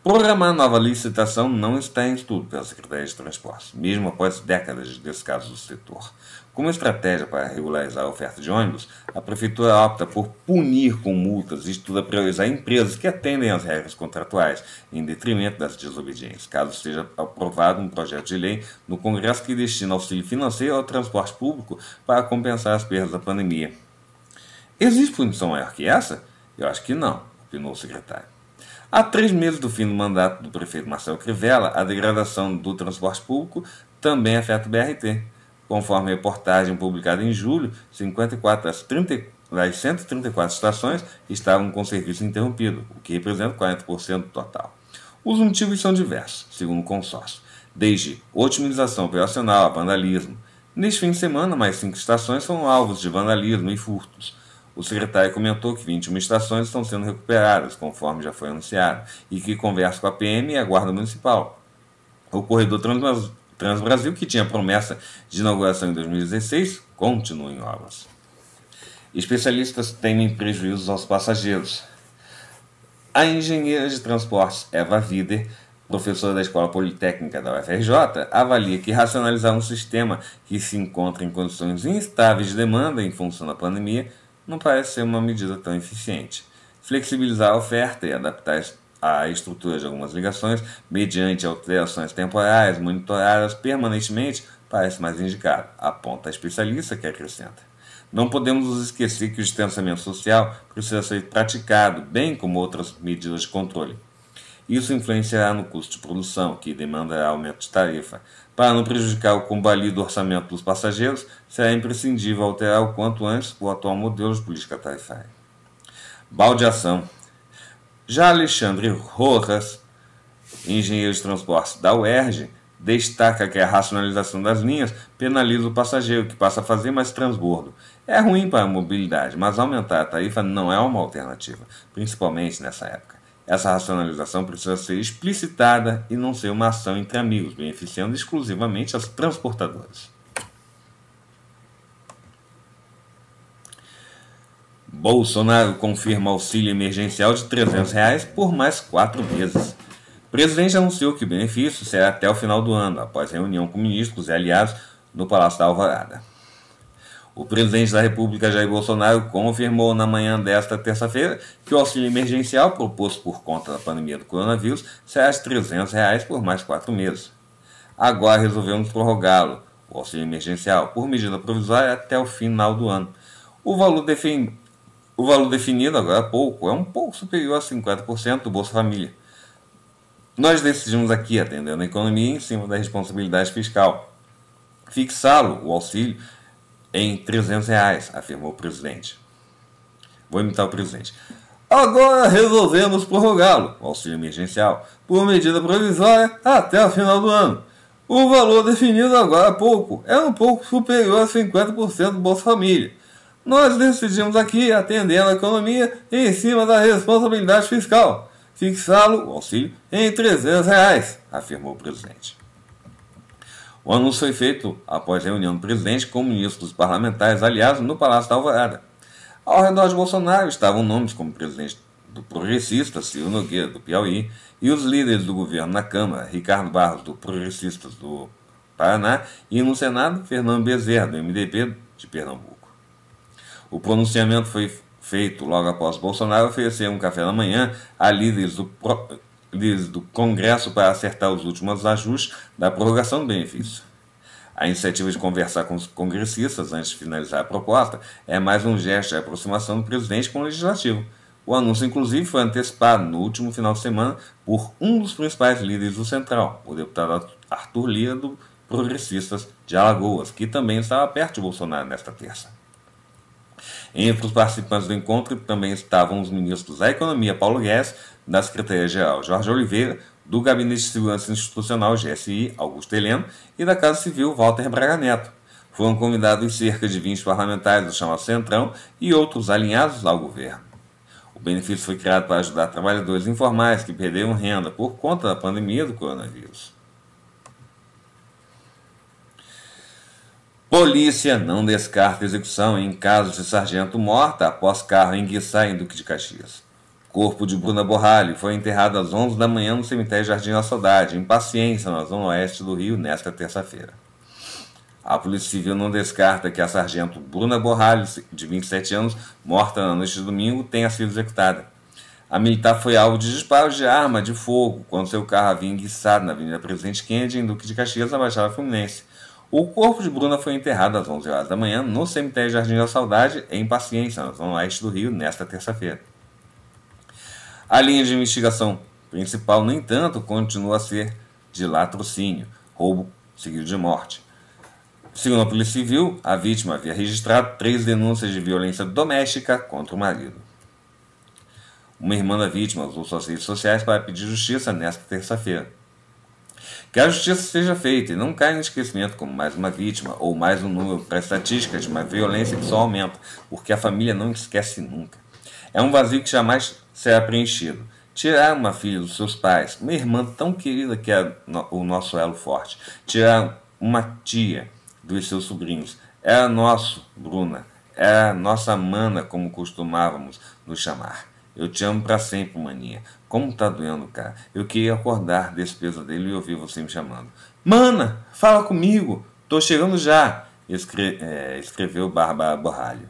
Programar nova licitação não está em estudo pela Secretaria de Transportes, mesmo após décadas de descaso do setor. Como estratégia para regularizar a oferta de ônibus, a Prefeitura opta por punir com multas e estuda priorizar empresas que atendem às regras contratuais, em detrimento das desobediências, caso seja aprovado um projeto de lei no Congresso que destina auxílio financeiro ao transporte público para compensar as perdas da pandemia. Existe punição maior que essa? Eu acho que não, opinou o secretário. Há três meses do fim do mandato do prefeito Marcelo Crivella, a degradação do transporte público também afeta o BRT. Conforme reportagem publicada em julho, 54 das, 30, das 134 estações estavam com serviço interrompido, o que representa 40% do total. Os motivos são diversos, segundo o consórcio, desde otimização operacional a vandalismo. Neste fim de semana, mais cinco estações foram alvos de vandalismo e furtos. O secretário comentou que 21 estações estão sendo recuperadas, conforme já foi anunciado, e que conversa com a PM e a Guarda Municipal. O corredor Trans Transbrasil, que tinha promessa de inauguração em 2016, continua em obras. Especialistas temem prejuízos aos passageiros. A engenheira de transportes Eva Vider professora da Escola Politécnica da UFRJ, avalia que racionalizar um sistema que se encontra em condições instáveis de demanda em função da pandemia não parece ser uma medida tão eficiente. Flexibilizar a oferta e adaptar a estrutura de algumas ligações, mediante alterações temporárias monitoradas permanentemente, parece mais indicado, aponta a especialista que acrescenta. Não podemos nos esquecer que o distanciamento social precisa ser praticado, bem como outras medidas de controle. Isso influenciará no custo de produção, que demandará aumento de tarifa, para não prejudicar o combalido orçamento dos passageiros, será imprescindível alterar o quanto antes o atual modelo de política tarifária. Baldeação. Já Alexandre Rojas, engenheiro de transporte da UERJ, destaca que a racionalização das linhas penaliza o passageiro, que passa a fazer mais transbordo. É ruim para a mobilidade, mas aumentar a tarifa não é uma alternativa, principalmente nessa época. Essa racionalização precisa ser explicitada e não ser uma ação entre amigos, beneficiando exclusivamente as transportadoras. Bolsonaro confirma auxílio emergencial de R$ 300 reais por mais quatro meses. O presidente anunciou que o benefício será até o final do ano, após reunião com ministros e aliados no Palácio da Alvorada. O presidente da República, Jair Bolsonaro, confirmou na manhã desta terça-feira que o auxílio emergencial proposto por conta da pandemia do coronavírus será de R$ 300 reais por mais quatro meses. Agora resolvemos prorrogá-lo, o auxílio emergencial, por medida provisória até o final do ano. O valor definido o valor definido agora há pouco é um pouco superior a 50% do Bolsa Família. Nós decidimos aqui, atendendo a economia em cima da responsabilidade fiscal, fixá-lo, o auxílio, em 300 reais, afirmou o presidente. Vou imitar o presidente. Agora resolvemos prorrogá-lo, o auxílio emergencial, por medida provisória até o final do ano. O valor definido agora há pouco é um pouco superior a 50% do Bolsa Família. Nós decidimos aqui, atendendo a economia, em cima da responsabilidade fiscal, fixá-lo, o auxílio, em 300 reais, afirmou o presidente. O anúncio foi feito após reunião do presidente com ministros parlamentares aliados no Palácio da Alvorada. Ao redor de Bolsonaro estavam nomes como o presidente do Progressista, Ciro Nogueira, do Piauí, e os líderes do governo na Câmara, Ricardo Barros, do Progressistas do Paraná, e no Senado, Fernando Bezerra, do MDB de Pernambuco. O pronunciamento foi feito logo após Bolsonaro oferecer um café da manhã a líderes do, Pro, líderes do Congresso para acertar os últimos ajustes da prorrogação do benefício. A iniciativa de conversar com os congressistas antes de finalizar a proposta é mais um gesto de aproximação do presidente com o legislativo. O anúncio, inclusive, foi antecipado no último final de semana por um dos principais líderes do Central, o deputado Arthur Lira, do Progressistas de Alagoas, que também estava perto de Bolsonaro nesta terça. Entre os participantes do encontro também estavam os ministros da Economia Paulo Guedes, da Secretaria-Geral Jorge Oliveira, do Gabinete de Segurança Institucional GSI Augusto Heleno e da Casa Civil Walter Braga Neto. Foram convidados cerca de 20 parlamentares do chamado Centrão e outros alinhados ao governo. O benefício foi criado para ajudar trabalhadores informais que perderam renda por conta da pandemia do coronavírus. Polícia não descarta execução em caso de sargento morta após carro enguiçar em Duque de Caxias corpo de Bruna Borralho foi enterrado às 11 da manhã no cemitério Jardim da Saudade, em Paciência, na zona oeste do Rio, nesta terça-feira. A Polícia Civil não descarta que a sargento Bruna Borralho, de 27 anos, morta na noite de domingo, tenha sido executada. A militar foi alvo de disparos de arma de fogo quando seu carro havia enguiçado na Avenida Presidente Kennedy, em Duque de Caxias, na Baixada Fluminense. O corpo de Bruna foi enterrado às 11 horas da manhã no cemitério Jardim da Saudade, em Paciência, na zona oeste do Rio, nesta terça-feira. A linha de investigação principal, no entanto, continua a ser de latrocínio, roubo seguido de morte. Segundo a Polícia Civil, a vítima havia registrado três denúncias de violência doméstica contra o marido. Uma irmã da vítima usou suas redes sociais para pedir justiça nesta terça-feira. Que a justiça seja feita e não caia no esquecimento como mais uma vítima ou mais um número para estatísticas de uma violência que só aumenta, porque a família não esquece nunca. É um vazio que jamais será preenchido. Tirar uma filha dos seus pais, uma irmã tão querida que é o nosso elo forte. Tirar uma tia dos seus sobrinhos. Era é nosso, Bruna. Era é nossa mana, como costumávamos nos chamar. Eu te amo para sempre, maninha. Como tá doendo, cara. Eu queria acordar desse pesadelo e ouvir você me chamando. Mana, fala comigo. Tô chegando já. Escre é, escreveu Bárbara Borralho.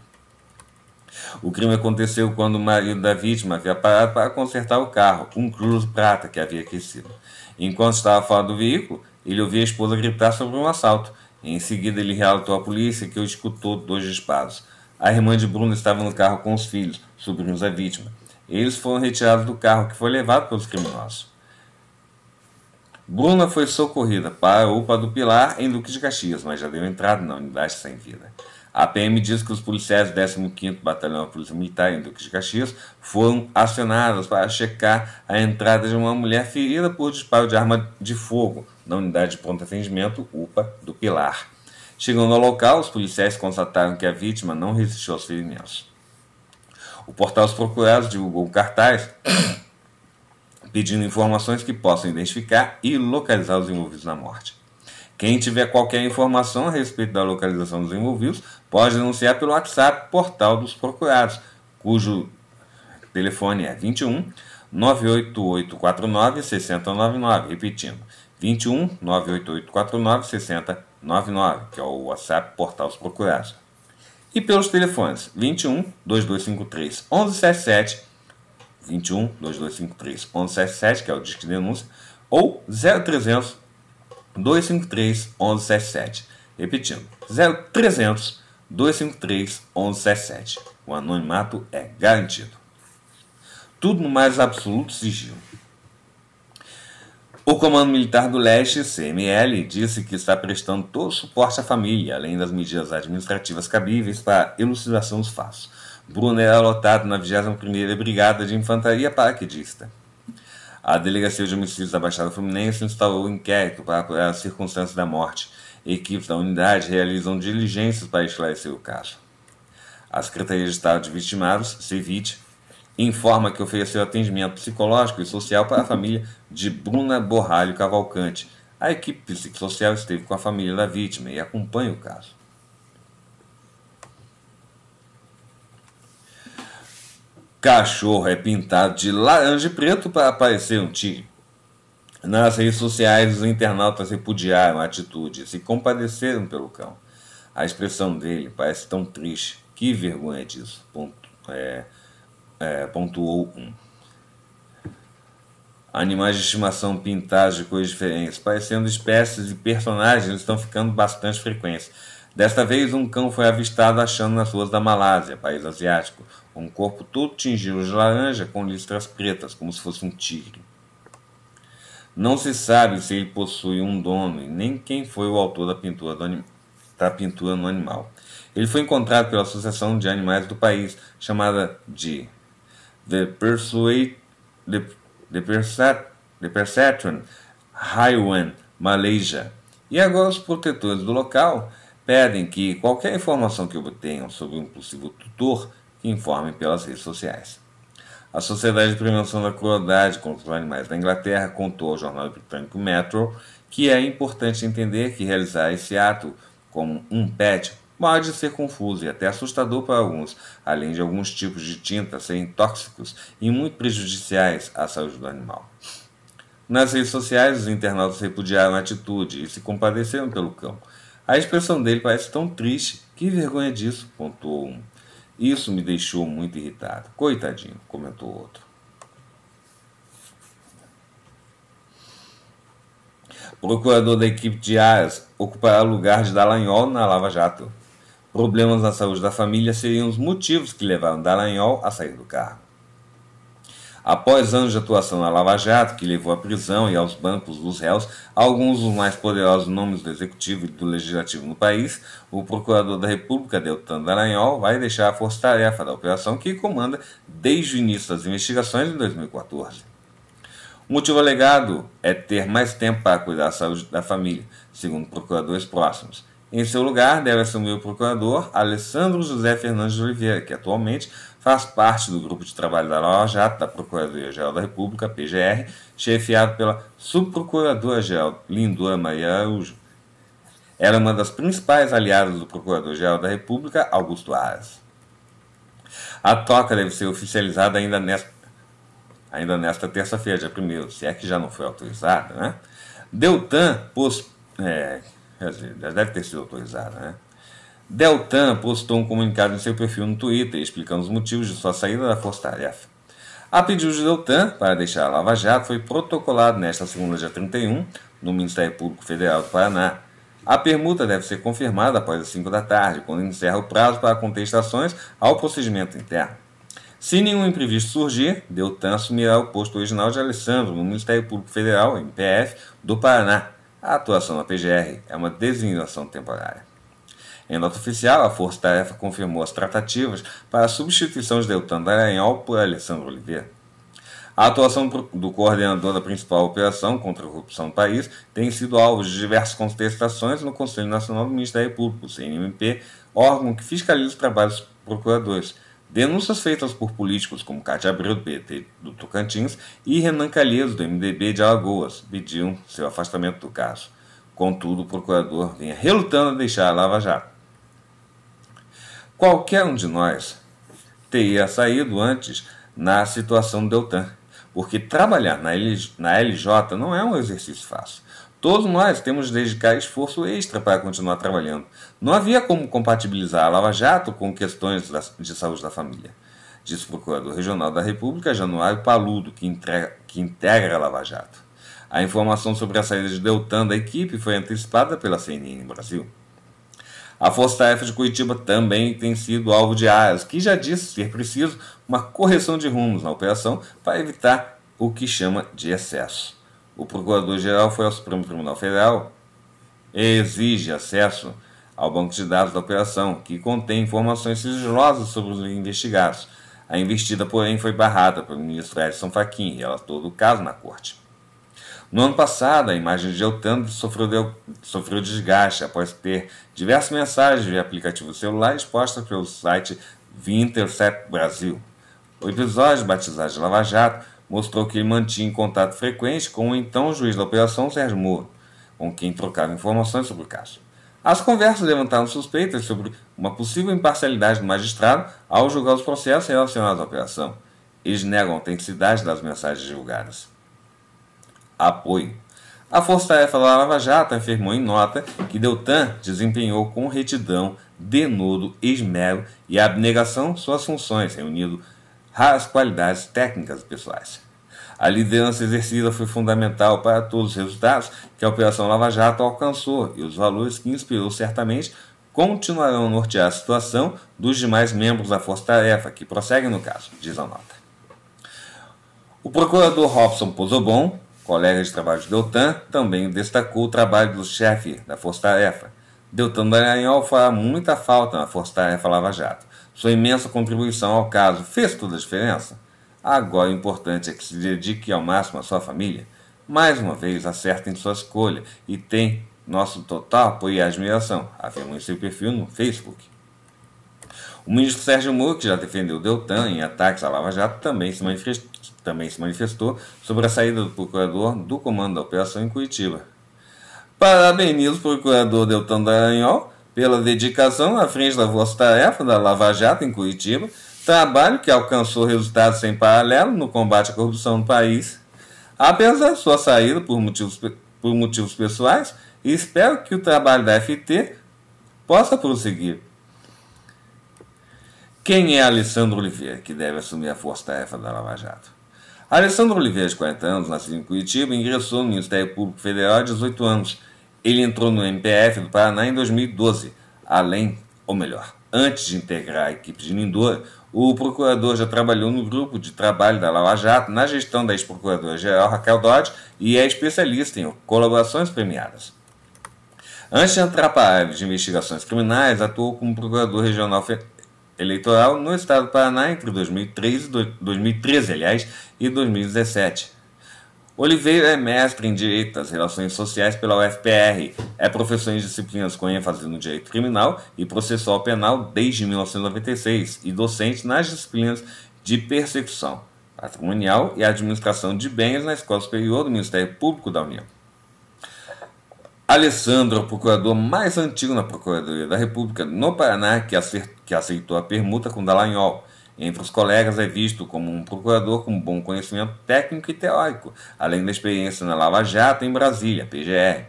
O crime aconteceu quando o marido da vítima havia parado para consertar o carro, um Cruz prata que havia aquecido. Enquanto estava fora do veículo, ele ouviu a esposa gritar sobre um assalto. Em seguida, ele relatou à polícia que o escutou dois disparos. A irmã de Bruno estava no carro com os filhos, sobrinhos da vítima. Eles foram retirados do carro, que foi levado pelos criminosos. Bruna foi socorrida para a UPA do Pilar, em Duque de Caxias, mas já deu entrada na unidade sem vida. A PM diz que os policiais do 15º Batalhão da Polícia Militar em Duque de Caxias foram acionados para checar a entrada de uma mulher ferida por disparo de arma de fogo na unidade de pronto atendimento UPA do Pilar. Chegando ao local, os policiais constataram que a vítima não resistiu aos ferimentos. O portal Os Procurados divulgou um cartaz pedindo informações que possam identificar e localizar os envolvidos na morte. Quem tiver qualquer informação a respeito da localização dos envolvidos pode denunciar pelo WhatsApp Portal dos Procurados, cujo telefone é 21 98849 6099. Repetindo, 21 98849 6099, que é o WhatsApp Portal dos Procurados. E pelos telefones 21 2253 1177, 21 2253 1177, que é o disco de Denúncia, ou 0300 253 1177. Repetindo, 0300 253 1177. O anonimato é garantido. Tudo no mais absoluto sigilo. O Comando Militar do Leste, CML, disse que está prestando todo o suporte à família, além das medidas administrativas cabíveis para elucidação dos fatos. Bruno era é lotado na 21ª Brigada de Infantaria Paraquedista. A Delegacia de Homicídios da Baixada Fluminense instaurou um inquérito para apurar as circunstâncias da morte. Equipes da unidade realizam diligências para esclarecer o caso. A Secretaria de Estado de Vitimados, CEVIT, informa que ofereceu atendimento psicológico e social para a família de Bruna Borralho Cavalcante. A equipe psicossocial esteve com a família da vítima e acompanha o caso. Cachorro é pintado de laranja e preto para parecer um tigre. Nas redes sociais, os internautas repudiaram a atitude e se compadeceram pelo cão. A expressão dele parece tão triste. Que vergonha disso. Ponto, é, é, pontuou um. Animais de estimação pintados de cores diferentes, parecendo espécies e personagens, estão ficando bastante frequentes. Desta vez, um cão foi avistado achando nas ruas da Malásia, país asiático, com o corpo todo tingido de laranja com listras pretas, como se fosse um tigre. Não se sabe se ele possui um dono e nem quem foi o autor da pintura, do da pintura no animal. Ele foi encontrado pela Associação de Animais do país, chamada de The, Persuade, The, The, The Perception Highway Malaysia. E agora os protetores do local pedem que qualquer informação que obtenham sobre um possível tutor informem pelas redes sociais. A Sociedade de Prevenção da Crueldade contra os Animais da Inglaterra contou ao jornal britânico Metro que é importante entender que realizar esse ato como um pet pode ser confuso e até assustador para alguns, além de alguns tipos de tinta serem tóxicos e muito prejudiciais à saúde do animal. Nas redes sociais, os internautas repudiaram a atitude e se compadeceram pelo cão. A expressão dele parece tão triste, que vergonha disso, pontuou um. Isso me deixou muito irritado. Coitadinho, comentou outro. Procurador da equipe de Aras ocupará lugar de Dallagnol na Lava Jato. Problemas na saúde da família seriam os motivos que levaram Dallagnol a sair do cargo. Após anos de atuação na Lava Jato, que levou à prisão e aos bancos dos réus alguns dos mais poderosos nomes do Executivo e do Legislativo no país, o Procurador da República, Deltan Dallagnol, vai deixar a força-tarefa da operação que comanda desde o início das investigações em 2014. O motivo alegado é ter mais tempo para cuidar da saúde da família, segundo procuradores próximos. Em seu lugar, deve assumir o procurador Alessandro José Fernandes de Oliveira, que atualmente faz parte do grupo de trabalho da loja da Procuradoria-Geral da República, PGR, chefiado pela Subprocuradora-Geral Lindoa Maria Araújo. é uma das principais aliadas do Procurador-Geral da República, Augusto Aras. A troca deve ser oficializada ainda nesta, ainda nesta terça-feira, dia 1 se é que já não foi autorizada, né? Deltan, pois, é, já deve ter sido autorizada, né? Deltan postou um comunicado em seu perfil no Twitter explicando os motivos de sua saída da Força Tarefa. A pedido de Deltan para deixar a Lava Jato foi protocolado nesta segunda, dia 31, no Ministério Público Federal do Paraná. A permuta deve ser confirmada após as 5 da tarde, quando encerra o prazo para contestações ao procedimento interno. Se nenhum imprevisto surgir, Deltan assumirá o posto original de Alessandro no Ministério Público Federal, MPF, do Paraná. A atuação na PGR é uma designação temporária. Em nota oficial, a Força Tarefa confirmou as tratativas para a substituição de Deltan Dallagnol por Alessandro Oliveira. A atuação do coordenador da principal operação contra a corrupção no país tem sido alvo de diversas contestações no Conselho Nacional do Ministério Público CNMP, órgão que fiscaliza os trabalhos dos procuradores. Denúncias feitas por políticos como Cátia Abreu, do PT do Tocantins, e Renan Calheiros, do MDB de Alagoas, pediam seu afastamento do caso. Contudo, o procurador vinha relutando a deixar a Lava Jato. Qualquer um de nós teria saído antes na situação do Deltan, porque trabalhar na, LJ, não é um exercício fácil. Todos nós temos de dedicar esforço extra para continuar trabalhando. Não havia como compatibilizar a Lava Jato com questões de saúde da família, disse o Procurador Regional da República, Januário Paludo, que, entrega, que integra a Lava Jato. A informação sobre a saída de Deltan da equipe foi antecipada pela CNN Brasil. A Força Tarefa de Curitiba também tem sido alvo de áreas, que já disse ser preciso uma correção de rumos na operação para evitar o que chama de excesso. O Procurador-Geral foi ao Supremo Tribunal Federal e exige acesso ao banco de dados da operação, que contém informações sigilosas sobre os investigados. A investida, porém, foi barrada pelo ministro Edson Fachin, relator do caso na corte. No ano passado, a imagem de Eltando sofreu, de, sofreu desgaste após ter diversas mensagens de aplicativo celular expostas pelo site Vintercept Brasil. O episódio, batizado de Lava Jato, mostrou que ele mantinha contato frequente com o então juiz da operação Sérgio Moro, com quem trocava informações sobre o caso. As conversas levantaram suspeitas sobre uma possível imparcialidade do magistrado ao julgar os processos relacionados à operação. Eles negam a autenticidade das mensagens divulgadas apoio. A Força Tarefa da Lava Jato afirmou em nota que Deltan desempenhou com retidão, denodo, esmero e abnegação suas funções, reunindo raras qualidades técnicas e pessoais. A liderança exercida foi fundamental para todos os resultados que a Operação Lava Jato alcançou e os valores que inspirou certamente continuarão a nortear a situação dos demais membros da Força Tarefa, que prosseguem no caso, diz a nota. O procurador Robson Pozobon Colega de trabalho de Deltan também destacou o trabalho do chefe da Força Tarefa. Deltan Dallagnol fará muita falta na Força Tarefa Lava Jato. Sua imensa contribuição ao caso fez toda a diferença? Agora o importante é que se dedique ao máximo à sua família. Mais uma vez, acerta em sua escolha e tem nosso total apoio e admiração, afirmou em seu perfil no Facebook. O ministro Sérgio Moro, que já defendeu Deltan em ataques à Lava Jato, também se manifestou também se manifestou sobre a saída do procurador do comando da operação em Curitiba. Parabenizo o procurador Deltan Dallagnol pela dedicação à frente da força-tarefa da Lava Jato em Curitiba, trabalho que alcançou resultados sem paralelo no combate à corrupção no país. Apesar de sua saída por motivos, por motivos pessoais, espero que o trabalho da FT possa prosseguir. Quem é Alessandro Oliveira que deve assumir a força-tarefa da Lava Jato? Alessandro Oliveira, de 40 anos, nascido em Curitiba, ingressou no Ministério Público Federal há 18 anos. Ele entrou no MPF do Paraná em 2012. Além, ou melhor, antes de integrar a equipe de Lindor, o procurador já trabalhou no grupo de trabalho da Lava Jato na gestão da ex-procuradora-geral Raquel Dodge e é especialista em colaborações premiadas. Antes de entrar para a área de investigações criminais, atuou como procurador regional eleitoral no estado do Paraná entre 2003, 2013 aliás, e 2017. Oliveira é mestre em Direito das Relações Sociais pela UFPR, é professor em disciplinas com ênfase no Direito Criminal e Processual Penal desde 1996 e docente nas disciplinas de Persecução Patrimonial e Administração de Bens na Escola Superior do Ministério Público da União. Alessandro, é o procurador mais antigo na Procuradoria da República no Paraná, que acertou que aceitou a permuta com Dallagnol. Entre os colegas é visto como um procurador com bom conhecimento técnico e teórico, além da experiência na Lava Jato em Brasília, PGR.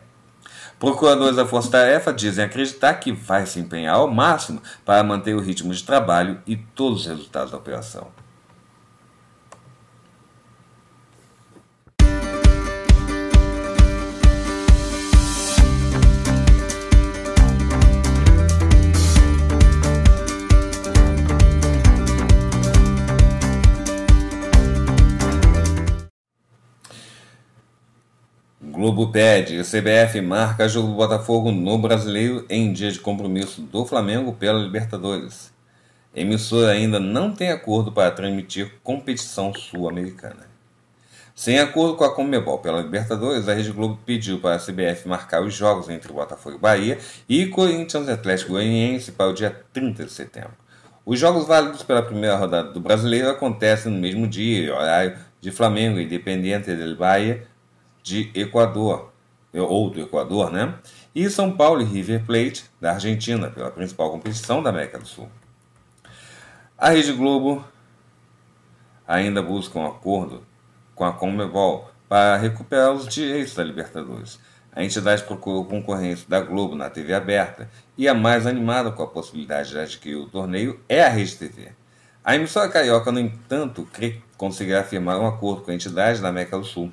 Procuradores da Força Tarefa dizem acreditar que vai se empenhar ao máximo para manter o ritmo de trabalho e todos os resultados da operação. Globo pede, CBF marca jogo do Botafogo no Brasileiro em dia de compromisso do Flamengo pela Libertadores. emissora ainda não tem acordo para transmitir competição sul-americana. Sem acordo com a Comebol pela Libertadores, a Rede Globo pediu para a CBF marcar os jogos entre Botafogo e Bahia e Corinthians Atlético Goianiense para o dia 30 de setembro. Os jogos válidos pela primeira rodada do Brasileiro acontecem no mesmo dia e horário de Flamengo e Independiente del Bahia de Equador, é, ou do Equador, né? E São Paulo e River Plate, da Argentina, pela principal competição da América do Sul. A Rede Globo ainda busca um acordo com a Comebol para recuperar os direitos da Libertadores. A entidade procurou concorrência da Globo na TV aberta e a mais animada com a possibilidade de adquirir o torneio é a Rede TV. A emissora carioca, no entanto, crê conseguirá afirmar um acordo com a entidade da América do Sul.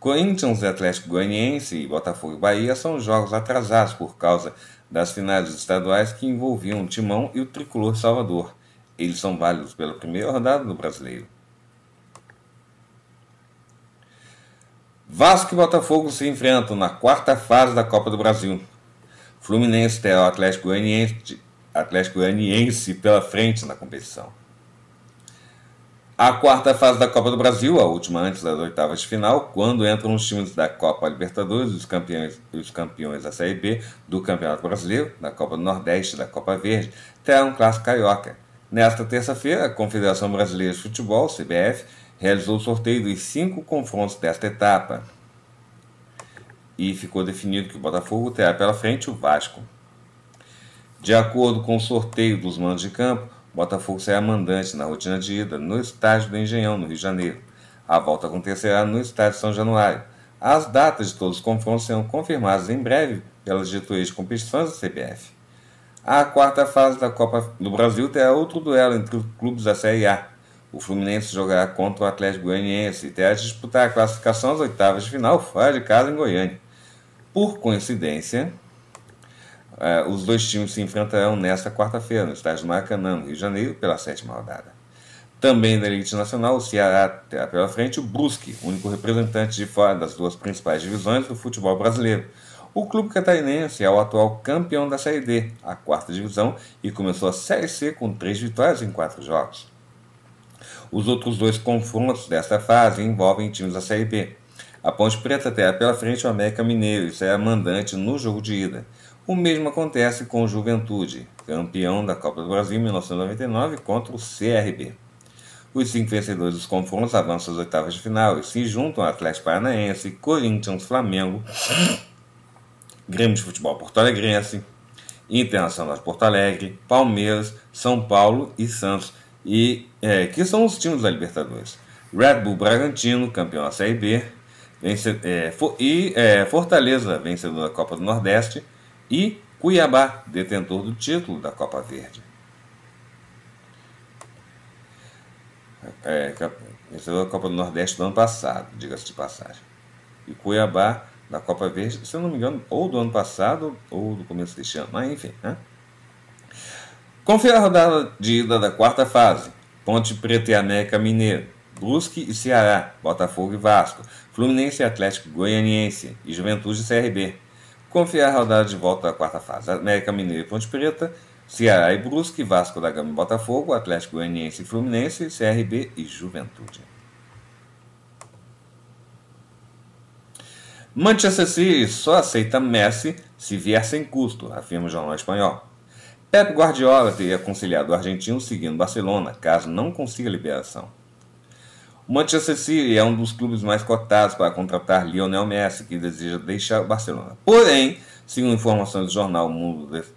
Corinthians, Atlético Goianiense e Botafogo e Bahia são jogos atrasados por causa das finais estaduais que envolviam o Timão e o Tricolor Salvador. Eles são válidos pela primeira rodada do Brasileiro. Vasco e Botafogo se enfrentam na quarta fase da Copa do Brasil. Fluminense terá o Atlético Goianiense, Atlético Goianiense pela frente na competição. A quarta fase da Copa do Brasil, a última antes das oitavas de final, quando entram os times da Copa Libertadores, os campeões, os campeões da Série B, do Campeonato Brasileiro, da Copa do Nordeste, da Copa Verde, terá um clássico carioca. Nesta terça-feira, a Confederação Brasileira de Futebol, CBF, realizou o sorteio dos cinco confrontos desta etapa. E ficou definido que o Botafogo terá pela frente o Vasco. De acordo com o sorteio dos mandos de campo, Botafogo será mandante na rotina de ida no estádio do Engenhão, no Rio de Janeiro. A volta acontecerá no estádio São Januário. As datas de todos os confrontos serão confirmadas em breve pelas diretorias competições da CBF. A quarta fase da Copa do Brasil terá outro duelo entre os clubes da Série A. O Fluminense jogará contra o Atlético Goianiense e terá de disputar a classificação às oitavas de final fora de casa em Goiânia. Por coincidência, Uh, os dois times se enfrentarão nesta quarta-feira, no estádio Maracanã, no Rio de Janeiro, pela sétima rodada. Também da Elite Nacional, o Ceará terá pela frente o Brusque, único representante de fora das duas principais divisões do futebol brasileiro. O clube catarinense é o atual campeão da Série D, a quarta divisão, e começou a Série C com três vitórias em quatro jogos. Os outros dois confrontos desta fase envolvem times da Série B. A Ponte Preta terá pela frente o América Mineiro e será mandante no jogo de ida. O mesmo acontece com o Juventude, campeão da Copa do Brasil em 1999 contra o CRB. Os cinco vencedores dos confrontos avançam às oitavas de final e se juntam ao Atlético Paranaense, Corinthians, Flamengo, Grêmio de Futebol Porto Alegrense, Internacional de Porto Alegre, Palmeiras, São Paulo e Santos, e é, que são os times da Libertadores. Red Bull Bragantino, campeão da Série B, é, for, e é, Fortaleza, vencedor da Copa do Nordeste, e Cuiabá, detentor do título da Copa Verde. É, recebeu a Copa do Nordeste do ano passado, diga-se de passagem. E Cuiabá da Copa Verde, se eu não me engano, ou do ano passado ou do começo deste ano, mas enfim. Né? Confira a rodada de ida da quarta fase. Ponte Preta e América Mineiro, Brusque e Ceará, Botafogo e Vasco, Fluminense e Atlético Goianiense e Juventude e CRB confiar rodada de volta à quarta fase. América Mineiro e Ponte Preta, Ceará e Brusque, Vasco da Gama e Botafogo, Atlético Goianiense e Fluminense, CRB e Juventude. Manchester City só aceita Messi se vier sem custo, afirma o jornal espanhol. Pep Guardiola teria conciliado o argentino seguindo Barcelona, caso não consiga liberação. Manchester City é um dos clubes mais cotados para contratar Lionel Messi, que deseja deixar o Barcelona. Porém, segundo informações do jornal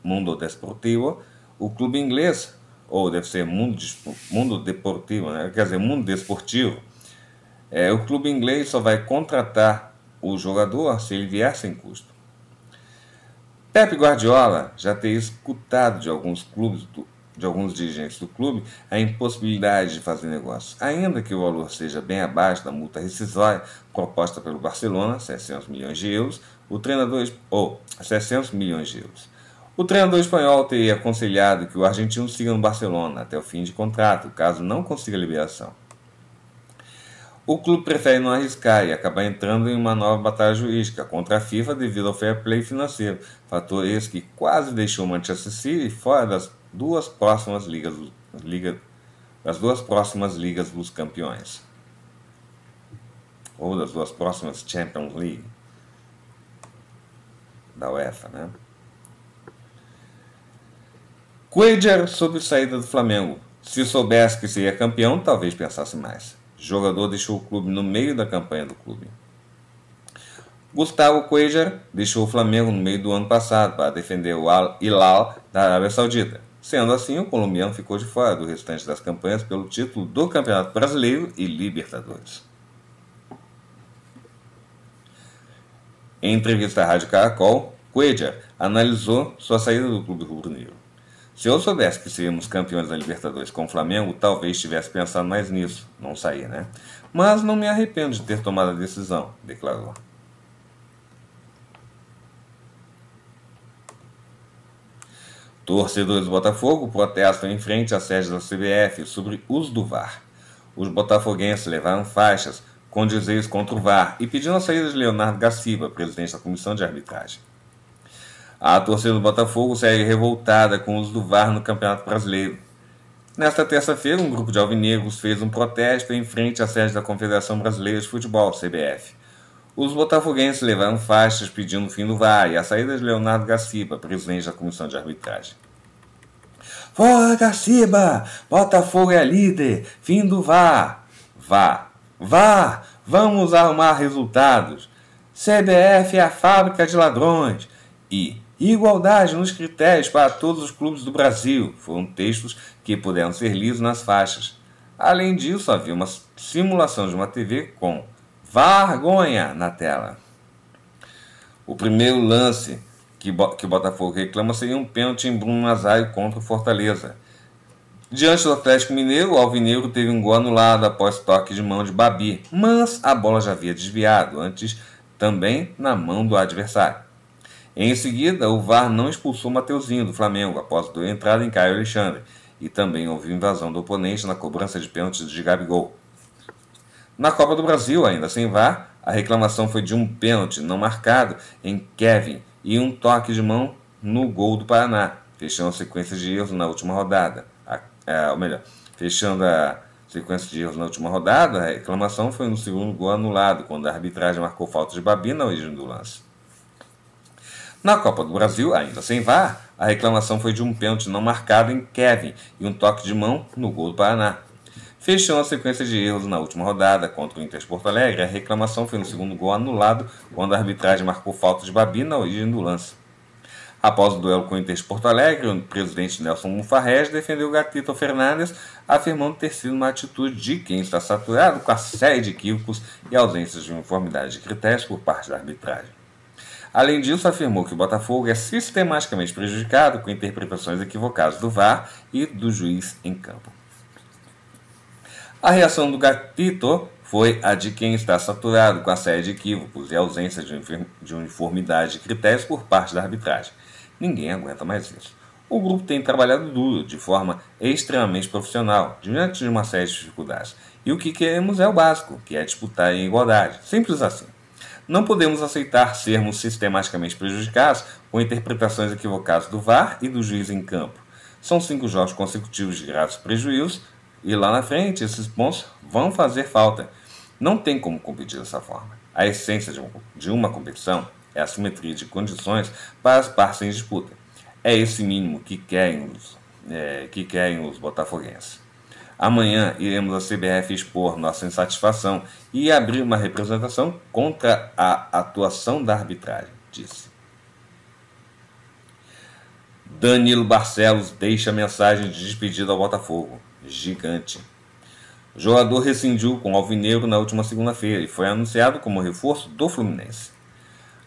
Mundo Desportivo, o clube inglês, ou deve ser Mundo, Mundo Deportivo, né? quer dizer, Mundo Desportivo, é, o clube inglês só vai contratar o jogador se ele vier sem custo. Pep Guardiola já tem escutado de alguns clubes do de alguns dirigentes do clube a impossibilidade de fazer negócio, ainda que o valor seja bem abaixo da multa rescisória proposta pelo Barcelona, 600 milhões de euros, o treinador ou oh, 600 milhões de euros. O treinador espanhol teria aconselhado que o argentino siga no Barcelona até o fim de contrato, caso não consiga liberação. O clube prefere não arriscar e acabar entrando em uma nova batalha jurídica contra a FIFA devido ao fair play financeiro, fator esse que quase deixou o Manchester City fora das duas próximas ligas, liga, das duas próximas ligas dos campeões ou das duas próximas Champions League da UEFA, né? Quager sobre saída do Flamengo. Se soubesse que seria campeão, talvez pensasse mais. jogador deixou o clube no meio da campanha do clube. Gustavo Cuellar deixou o Flamengo no meio do ano passado para defender o Al Hilal da Arábia Saudita. Sendo assim, o colombiano ficou de fora do restante das campanhas pelo título do Campeonato Brasileiro e Libertadores. Em entrevista à Rádio Caracol, Cuéllar analisou sua saída do clube rubro-negro. Se eu soubesse que seríamos campeões da Libertadores com o Flamengo, talvez tivesse pensado mais nisso, não sair, né? Mas não me arrependo de ter tomado a decisão, declarou. Torcedores do Botafogo protestam em frente à sede da CBF sobre uso do VAR. Os botafoguenses levaram faixas com dizeres contra o VAR e pediram a saída de Leonardo Gaciba, presidente da comissão de arbitragem. A torcida do Botafogo segue revoltada com o uso do VAR no Campeonato Brasileiro. Nesta terça-feira, um grupo de alvinegros fez um protesto em frente à sede da Confederação Brasileira de Futebol, CBF. Os botafoguenses levaram faixas pedindo o fim do VAR e a saída de Leonardo Garciba, presidente da comissão de arbitragem. Fora Garciba! Botafogo é líder! Fim do VAR! Vá! Vá! Vamos arrumar resultados! CBF é a fábrica de ladrões! E igualdade nos critérios para todos os clubes do Brasil foram textos que puderam ser lidos nas faixas. Além disso, havia uma simulação de uma TV com Vergonha na tela. O primeiro lance que, que o Botafogo reclama seria um pênalti em Bruno Nazário contra o Fortaleza. Diante do Atlético Mineiro, o Alvinegro teve um gol anulado após toque de mão de Babi, mas a bola já havia desviado, antes também na mão do adversário. Em seguida, o VAR não expulsou Mateuzinho do Flamengo após a entrada em Caio Alexandre, e também houve invasão do oponente na cobrança de pênalti de Gabigol na Copa do Brasil ainda. Sem vá, a reclamação foi de um pênalti não marcado em Kevin e um toque de mão no gol do Paraná, fechando a sequência de erros na última rodada. A, a, é, ou melhor, fechando a sequência de erros na última rodada, a reclamação foi no segundo gol anulado, quando a arbitragem marcou falta de Babi na origem do lance. Na Copa do Brasil, ainda sem VAR, a reclamação foi de um pênalti não marcado em Kevin e um toque de mão no gol do Paraná, Fechando a sequência de erros na última rodada contra o Inter Porto Alegre, a reclamação foi no segundo gol anulado quando a arbitragem marcou falta de Babi na origem do lance. Após o duelo com o Inter Porto Alegre, o presidente Nelson Mufarrez defendeu o Gatito Fernandes, afirmando ter sido uma atitude de quem está saturado com a série de equívocos e ausências de uniformidade de critérios por parte da arbitragem. Além disso, afirmou que o Botafogo é sistematicamente prejudicado com interpretações equivocadas do VAR e do juiz em campo. A reação do gatito foi a de quem está saturado com a série de equívocos e a ausência de uniformidade de critérios por parte da arbitragem. Ninguém aguenta mais isso. O grupo tem trabalhado duro, de forma extremamente profissional, diante de uma série de dificuldades. E o que queremos é o básico, que é disputar em igualdade. Simples assim. Não podemos aceitar sermos sistematicamente prejudicados com interpretações equivocadas do VAR e do juiz em campo. São cinco jogos consecutivos de graves prejuízos e lá na frente, esses pontos vão fazer falta. Não tem como competir dessa forma. A essência de uma competição é a simetria de condições para as partes em disputa. É esse mínimo que querem os, é, que querem os botafoguenses. Amanhã iremos à CBF expor nossa insatisfação e abrir uma representação contra a atuação da arbitragem, disse. Danilo Barcelos deixa mensagem de despedida ao Botafogo gigante. O jogador rescindiu com o Alvinegro na última segunda-feira e foi anunciado como reforço do Fluminense.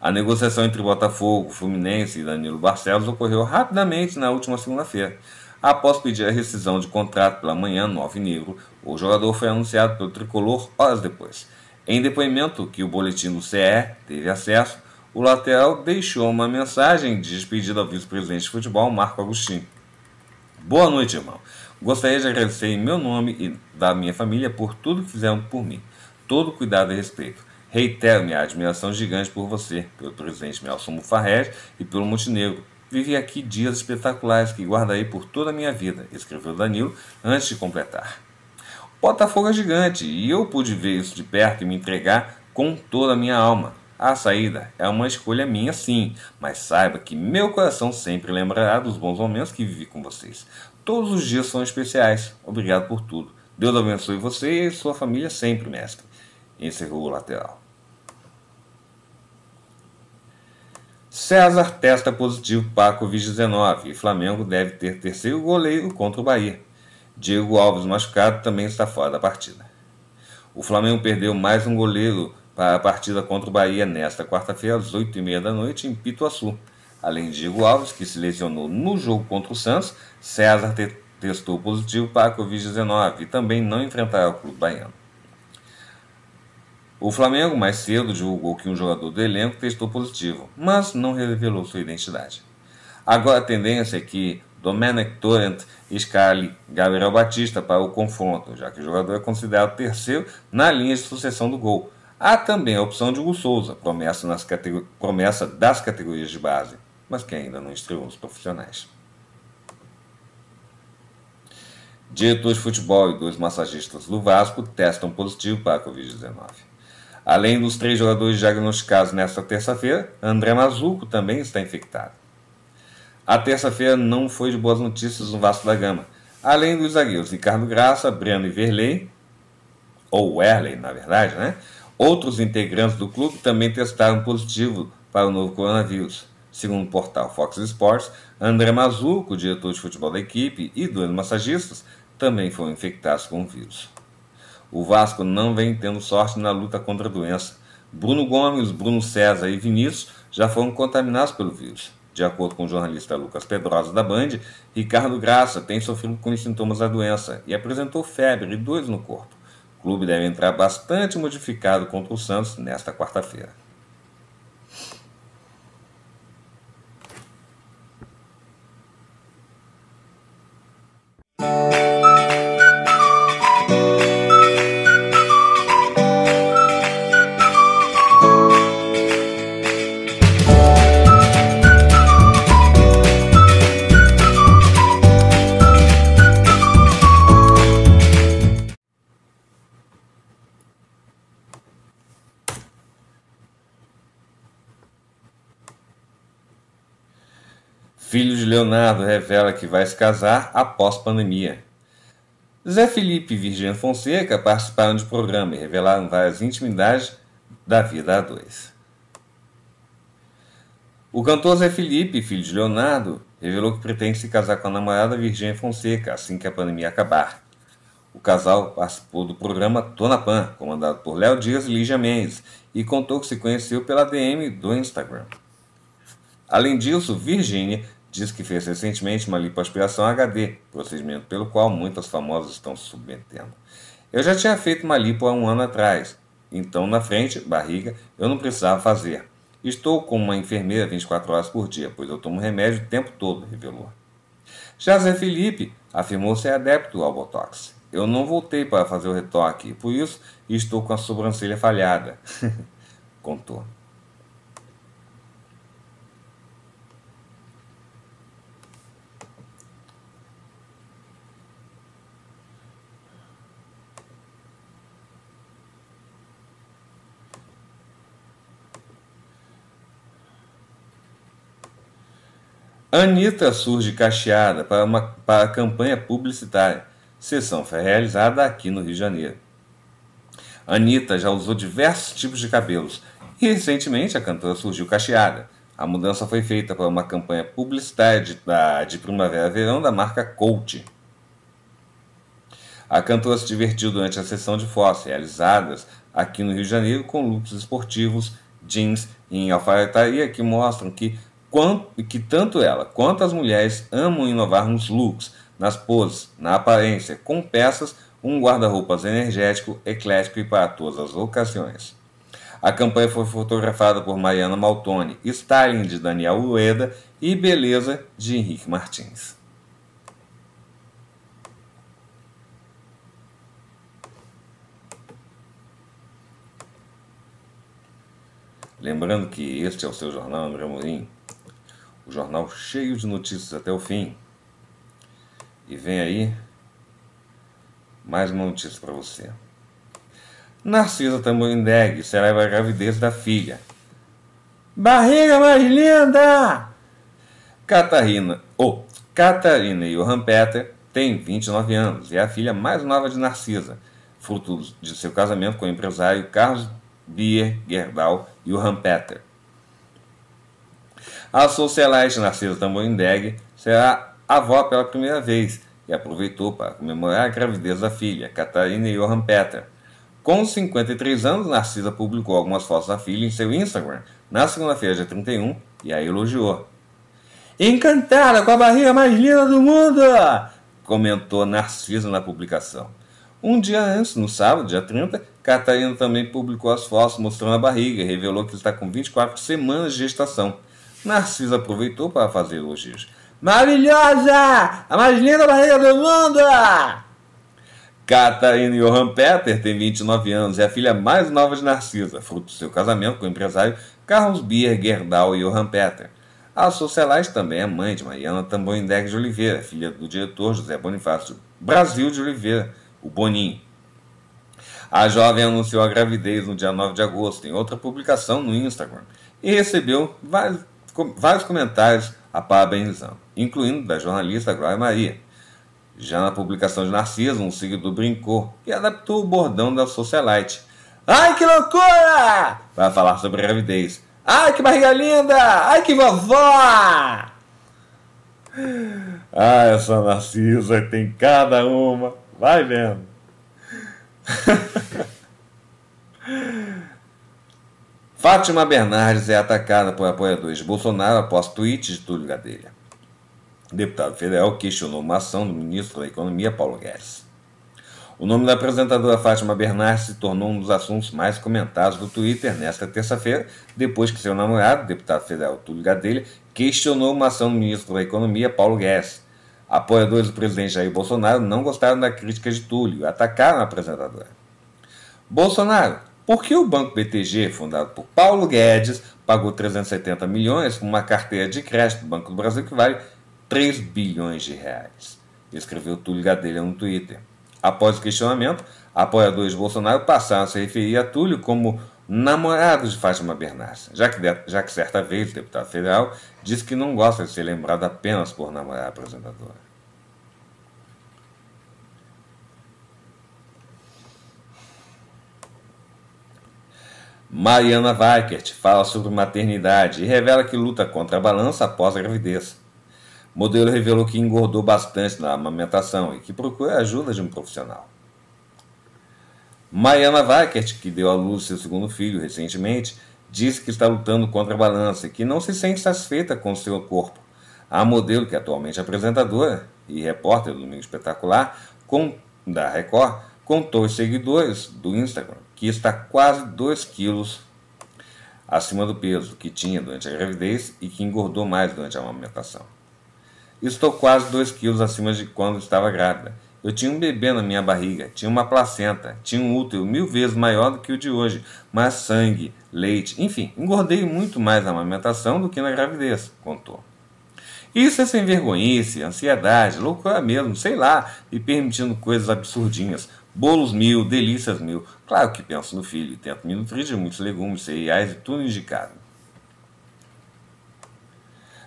A negociação entre Botafogo, Fluminense e Danilo Barcelos ocorreu rapidamente na última segunda-feira. Após pedir a rescisão de contrato pela manhã no Alvinegro, o jogador foi anunciado pelo tricolor horas depois. Em depoimento que o boletim do CE teve acesso, o lateral deixou uma mensagem de despedida ao vice-presidente de futebol, Marco Agostinho. Boa noite, irmão. Gostaria de agradecer em meu nome e da minha família por tudo que fizeram por mim, todo cuidado e respeito. Reitero minha admiração gigante por você, pelo presidente Nelson Mufarrez e pelo Montenegro. Vivi aqui dias espetaculares que guardarei por toda a minha vida, escreveu Danilo antes de completar. Botafogo é gigante e eu pude ver isso de perto e me entregar com toda a minha alma. A saída é uma escolha minha, sim, mas saiba que meu coração sempre lembrará dos bons momentos que vivi com vocês. Todos os dias são especiais. Obrigado por tudo. Deus abençoe você e sua família sempre, mestre. Encerrou o lateral. César testa positivo para Covid-19 e Flamengo deve ter terceiro goleiro contra o Bahia. Diego Alves machucado também está fora da partida. O Flamengo perdeu mais um goleiro para a partida contra o Bahia nesta quarta-feira às 8h30 da noite em Pituaçu. Além de Diego Alves, que se lesionou no jogo contra o Santos, César te testou positivo para a Covid-19 e também não enfrentará o clube baiano. O Flamengo mais cedo divulgou que um jogador do elenco testou positivo, mas não revelou sua identidade. Agora a tendência é que Domenic Torrent escale Gabriel Batista para o confronto, já que o jogador é considerado terceiro na linha de sucessão do gol. Há também a opção de Hugo Souza, promessa, promessa das categorias de base mas que ainda não estreou os profissionais. Dito de futebol e dois massagistas do Vasco testam positivo para a Covid-19. Além dos três jogadores diagnosticados nesta terça-feira, André Mazuco também está infectado. A terça-feira não foi de boas notícias no Vasco da Gama. Além dos zagueiros Ricardo Graça, Breno e Verley, ou Werley, na verdade, né? Outros integrantes do clube também testaram positivo para o novo coronavírus. Segundo o portal Fox Sports, André Mazuco, diretor de futebol da equipe, e dois massagistas também foram infectados com o vírus. O Vasco não vem tendo sorte na luta contra a doença. Bruno Gomes, Bruno César e Vinícius já foram contaminados pelo vírus. De acordo com o jornalista Lucas Pedrosa da Band, Ricardo Graça tem sofrido com os sintomas da doença e apresentou febre e dores no corpo. O clube deve entrar bastante modificado contra o Santos nesta quarta-feira. Thank you. Filho de Leonardo revela que vai se casar após pandemia. Zé Felipe e Virgínia Fonseca participaram de programa e revelaram várias intimidades da vida a dois. O cantor Zé Felipe, filho de Leonardo, revelou que pretende se casar com a namorada Virgínia Fonseca assim que a pandemia acabar. O casal participou do programa Tona Pan, comandado por Léo Dias e Lígia Mendes, e contou que se conheceu pela DM do Instagram. Além disso, Virgínia diz que fez recentemente uma lipoaspiração HD, procedimento pelo qual muitas famosas estão se submetendo. Eu já tinha feito uma lipo há um ano atrás, então na frente, barriga, eu não precisava fazer. Estou com uma enfermeira 24 horas por dia, pois eu tomo remédio o tempo todo, revelou. Já Zé Felipe afirmou ser adepto ao Botox. Eu não voltei para fazer o retoque, e por isso estou com a sobrancelha falhada, contou. Anitta surge cacheada para, uma, para a campanha publicitária. Sessão foi realizada aqui no Rio de Janeiro. Anitta já usou diversos tipos de cabelos e recentemente a cantora surgiu cacheada. A mudança foi feita para uma campanha publicitária de, da, de primavera-verão da marca Coach. A cantora se divertiu durante a sessão de fotos realizadas aqui no Rio de Janeiro com looks esportivos, jeans e alfaiataria que mostram que quanto, que tanto ela quanto as mulheres amam inovar nos looks, nas poses, na aparência, com peças, um guarda-roupas energético, eclético e para todas as ocasiões. A campanha foi fotografada por Mariana Maltoni, styling de Daniel Ueda e beleza de Henrique Martins. Lembrando que este é o seu jornal André Mourinho o jornal cheio de notícias até o fim. E vem aí mais uma notícia para você. Narcisa Tamborindeg será a gravidez da filha. Barriga mais linda! Catarina, ou oh, Catarina Johan Peter tem 29 anos e é a filha mais nova de Narcisa, fruto de seu casamento com o empresário Carlos Bier Gerdau Johan Peter. A socialite Narcisa Tamborindeg será avó pela primeira vez e aproveitou para comemorar a gravidez da filha, Catarina Johan Petra. Com 53 anos, Narcisa publicou algumas fotos da filha em seu Instagram na segunda-feira, dia 31, e a elogiou. Encantada com a barriga mais linda do mundo! comentou Narcisa na publicação. Um dia antes, no sábado, dia 30, Catarina também publicou as fotos mostrando a barriga e revelou que está com 24 semanas de gestação. Narciso aproveitou para fazer elogios. Maravilhosa! A mais linda barriga do mundo! Catarina Johan Peter tem 29 anos, e é a filha mais nova de Narcisa, fruto do seu casamento com o empresário Carlos Bier Gerdau e Johan Peter. A Socialais também é mãe de Mariana Tamborindeg de Oliveira, filha do diretor José Bonifácio Brasil de Oliveira, o Boninho. A jovem anunciou a gravidez no dia 9 de agosto em outra publicação no Instagram e recebeu vários vários comentários a parabenizando, incluindo da jornalista Glória Maria. Já na publicação de Narciso, um seguidor brincou e adaptou o bordão da socialite. Ai que loucura! Para falar sobre gravidez. Ai que barriga linda! Ai que vovó! Ah, essa Narcisa tem cada uma. Vai vendo. Fátima Bernardes é atacada por apoiadores de Bolsonaro após tweet de Túlio Gadelha. O deputado federal questionou uma ação do ministro da Economia, Paulo Guedes. O nome da apresentadora Fátima Bernardes se tornou um dos assuntos mais comentados do Twitter nesta terça-feira, depois que seu namorado, deputado federal Túlio Gadelha, questionou uma ação do ministro da Economia, Paulo Guedes. Apoiadores do presidente Jair Bolsonaro não gostaram da crítica de Túlio e atacaram a apresentadora. Bolsonaro, por que o Banco BTG, fundado por Paulo Guedes, pagou 370 milhões com uma carteira de crédito do Banco do Brasil que vale 3 bilhões de reais? Escreveu Túlio Gadelha no Twitter. Após o questionamento, apoiadores de Bolsonaro passaram a se referir a Túlio como namorado de Fátima Bernardes, já que, já que certa vez o deputado federal disse que não gosta de ser lembrado apenas por namorar a apresentadora. Mariana Weikert fala sobre maternidade e revela que luta contra a balança após a gravidez. modelo revelou que engordou bastante na amamentação e que procura a ajuda de um profissional. Mariana Weikert, que deu à luz seu segundo filho recentemente, disse que está lutando contra a balança e que não se sente satisfeita com seu corpo. A modelo, que é atualmente é apresentadora e repórter do Domingo Espetacular com, da Record, contou os seguidores do Instagram que está quase 2 quilos acima do peso que tinha durante a gravidez e que engordou mais durante a amamentação. Estou quase 2 quilos acima de quando estava grávida. Eu tinha um bebê na minha barriga, tinha uma placenta, tinha um útero mil vezes maior do que o de hoje, mas sangue, leite, enfim, engordei muito mais na amamentação do que na gravidez, contou. Isso é sem vergonhice, ansiedade, loucura mesmo, sei lá, e permitindo coisas absurdinhas, bolos mil, delícias mil. Claro que penso no filho, tento me nutrir de muitos legumes, cereais e tudo indicado.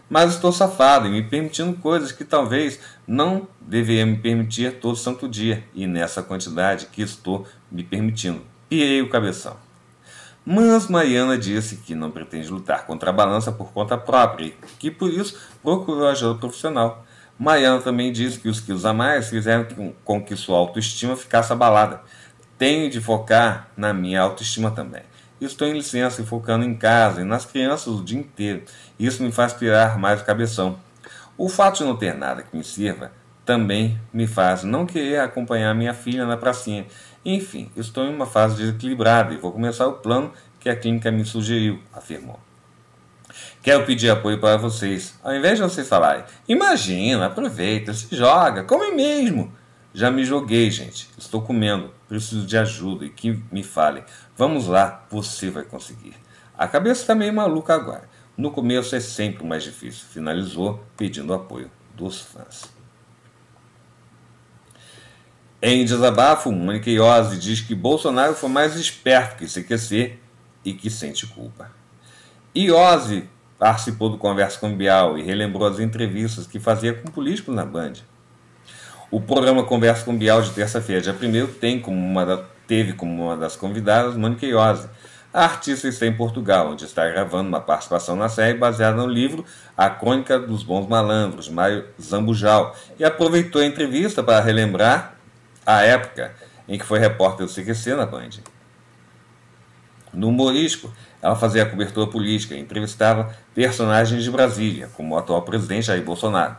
Mas estou safado e me permitindo coisas que talvez não deveria me permitir todo santo dia, e nessa quantidade que estou me permitindo. Pirei o cabeção. Mas Mariana disse que não pretende lutar contra a balança por conta própria e que por isso procurou ajuda profissional. Maiana também disse que os quilos a mais fizeram com que sua autoestima ficasse abalada. Tenho de focar na minha autoestima também. Estou em licença e focando em casa e nas crianças o dia inteiro. Isso me faz tirar mais o cabeção. O fato de não ter nada que me sirva também me faz não querer acompanhar minha filha na pracinha. Enfim, estou em uma fase desequilibrada e vou começar o plano que a clínica me sugeriu, afirmou. Quero pedir apoio para vocês. Ao invés de vocês falarem, imagina, aproveita, se joga, come mesmo. Já me joguei, gente. Estou comendo, preciso de ajuda e que me falem. Vamos lá, você vai conseguir. A cabeça está meio maluca agora. No começo é sempre mais difícil. Finalizou pedindo apoio dos fãs. Em desabafo, Mônica Iose diz que Bolsonaro foi mais esperto que se esquecer e que sente culpa. Iose participou do Conversa bial e relembrou as entrevistas que fazia com políticos na Band. O programa Conversa Bial de terça-feira, dia 1 tem como uma da, teve como uma das convidadas Mônica Iose, a artista está em Portugal, onde está gravando uma participação na série baseada no livro A Crônica dos Bons Malandros, de Mário Zambujal, e aproveitou a entrevista para relembrar a época em que foi repórter do CQC na Band. No humorístico, ela fazia cobertura política e entrevistava personagens de Brasília, como o atual presidente Jair Bolsonaro.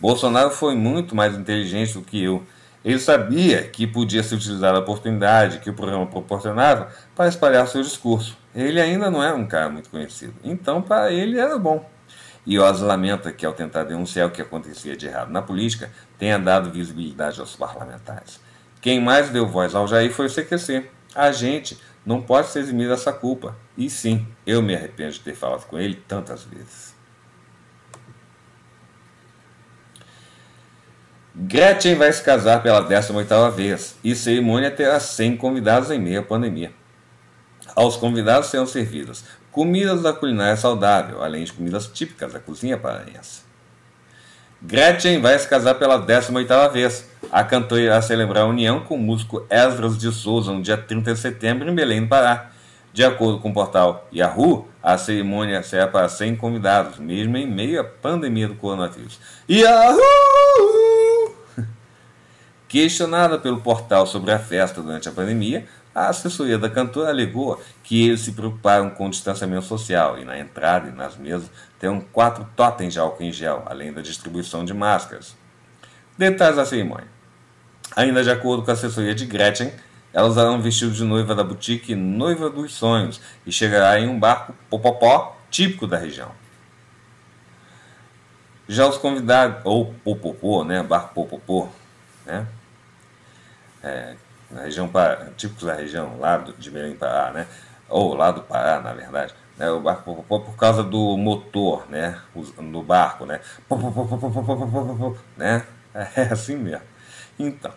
Bolsonaro foi muito mais inteligente do que eu. Ele sabia que podia se utilizar a oportunidade que o programa proporcionava para espalhar seu discurso. Ele ainda não era é um cara muito conhecido, então para ele era bom. E Oz lamenta que, ao tentar denunciar o que acontecia de errado na política, tenha dado visibilidade aos parlamentares. Quem mais deu voz ao Jair foi o CQC. A gente não pode se eximir dessa culpa. E sim, eu me arrependo de ter falado com ele tantas vezes. Gretchen vai se casar pela 18 vez e cerimônia terá 100 convidados em meio à pandemia. Aos convidados serão servidas comidas da culinária saudável, além de comidas típicas da cozinha paraense. Gretchen vai se casar pela 18 vez a cantora irá celebrar a união com o músico Esdras de Souza no dia 30 de setembro em Belém do Pará. De acordo com o portal Yahoo, a cerimônia será para 100 convidados, mesmo em meio à pandemia do coronavírus. Yahoo! Questionada pelo portal sobre a festa durante a pandemia, a assessoria da cantora alegou que eles se preocuparam com o distanciamento social e na entrada e nas mesas terão quatro totens de álcool em gel, além da distribuição de máscaras. Detalhes da cerimônia. Ainda de acordo com a assessoria de Gretchen, ela usará um vestido de noiva da boutique Noiva dos Sonhos e chegará em um barco popopó típico da região. Já os convidados, ou popopô, né, barco popopô, né, é, na região típicos da região, lá de Belém Pará, né, ou lá do Pará, na verdade, né, o barco popopó por causa do motor, né, no barco, né, popopó, né, é assim mesmo. Então,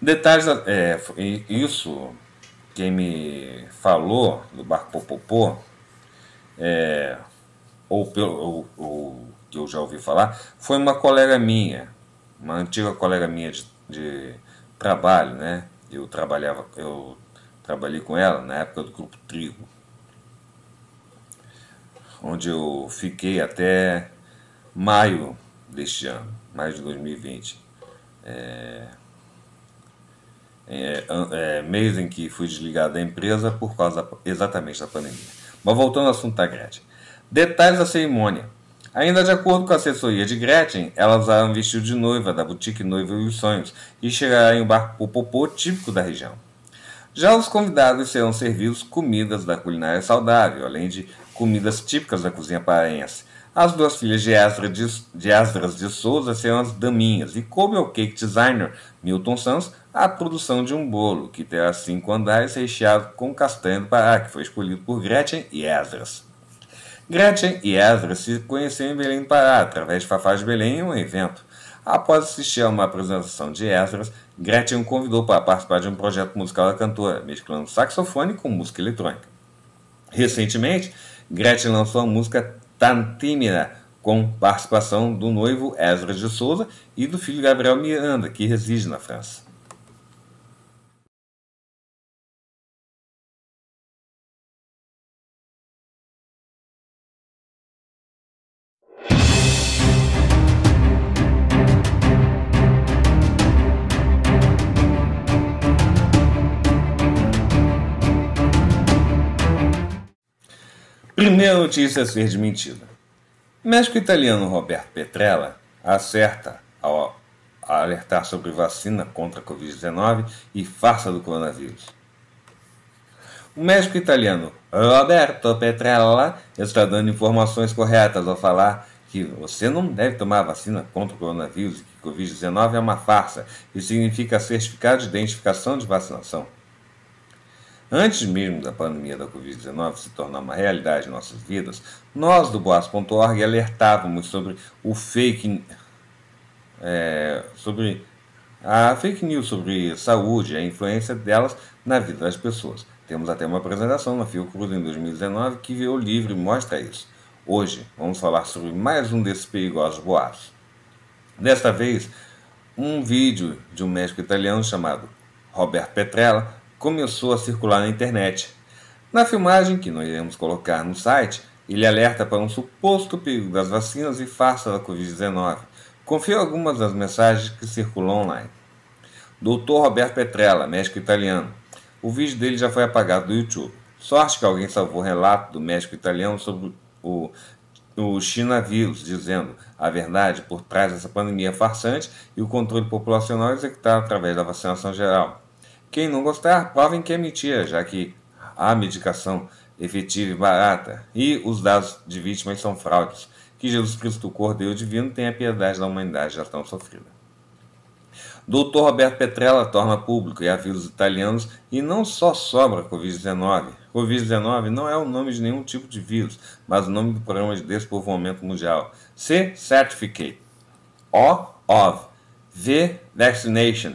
Detalhes, é, isso quem me falou do barco Popopô, é, ou, pelo, ou, que eu já ouvi falar, foi uma colega minha, uma antiga colega minha de, de trabalho, né? Eu trabalhava, eu trabalhei com ela na época do grupo Trigo, onde eu fiquei até maio deste ano, maio de 2020. É, é, é, mês em que fui desligado da empresa por causa exatamente da pandemia. Mas voltando ao assunto da Gretchen. Detalhes da cerimônia. Ainda de acordo com a assessoria de Gretchen, ela usará um vestido de noiva da boutique Noiva e Sonhos e chegará em um barco popopô típico da região. Já os convidados serão servidos comidas da culinária saudável, além de comidas típicas da cozinha paraense. As duas filhas de Esdras de, de, de Souza serão as daminhas e o Cake Designer Milton Sanz a produção de um bolo, que terá cinco andares recheado com castanha do Pará, que foi escolhido por Gretchen e Esdras. Gretchen e Esdras se conheceram em Belém do Pará, através de Fafá de Belém em um evento. Após assistir a uma apresentação de Esdras, Gretchen o convidou para participar de um projeto musical da cantora, mesclando saxofone com música eletrônica. Recentemente, Gretchen lançou a música "Tantímina" com participação do noivo Ezra de Souza e do filho Gabriel Miranda, que reside na França. Primeira notícia a ser desmentida. Médico italiano Roberto Petrella acerta ao alertar sobre vacina contra a Covid-19 e farsa do coronavírus. O médico italiano Roberto Petrella está dando informações corretas ao falar que você não deve tomar vacina contra o coronavírus e que Covid-19 é uma farsa e significa certificado de identificação de vacinação. Antes mesmo da pandemia da Covid-19 se tornar uma realidade em nossas vidas, nós do Boas.org alertávamos sobre o fake. É, sobre a fake news sobre saúde, a influência delas na vida das pessoas. Temos até uma apresentação na Fiocruz em 2019 que veio livre e mostra isso. Hoje vamos falar sobre mais um desses perigosos boatos. Desta vez, um vídeo de um médico italiano chamado Robert Petrella começou a circular na internet. Na filmagem, que nós iremos colocar no site, ele alerta para um suposto perigo das vacinas e farsa da Covid-19. Confio algumas das mensagens que circulam online. Dr. Roberto Petrella, médico italiano. O vídeo dele já foi apagado do YouTube. Sorte que alguém salvou o relato do médico italiano sobre o, o Chinavírus, dizendo a verdade por trás dessa pandemia farsante e o controle populacional executado através da vacinação geral. Quem não gostar, provem que é mentira, já que há medicação efetiva e barata, e os dados de vítimas são fraudes. Que Jesus Cristo, o Cordeiro Divino, tenha piedade da humanidade já tão sofrida. Doutor Roberto Petrella torna público e avisa os italianos e não só sobra Covid-19. Covid-19 não é o nome de nenhum tipo de vírus, mas o nome do programa de despovoamento mundial. C. Certificate. O. Of, V. Vaccination.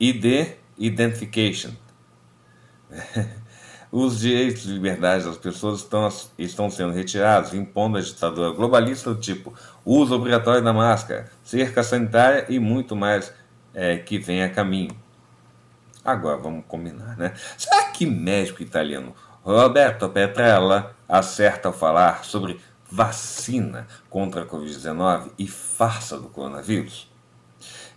ID. Identification. Os direitos e liberdades das pessoas estão, estão sendo retirados, impondo a ditadura globalista do tipo uso obrigatório da máscara, cerca sanitária e muito mais é, que vem a caminho. Agora vamos combinar, né? Será que médico italiano Roberto Petrella acerta ao falar sobre vacina contra a Covid-19 e farsa do coronavírus?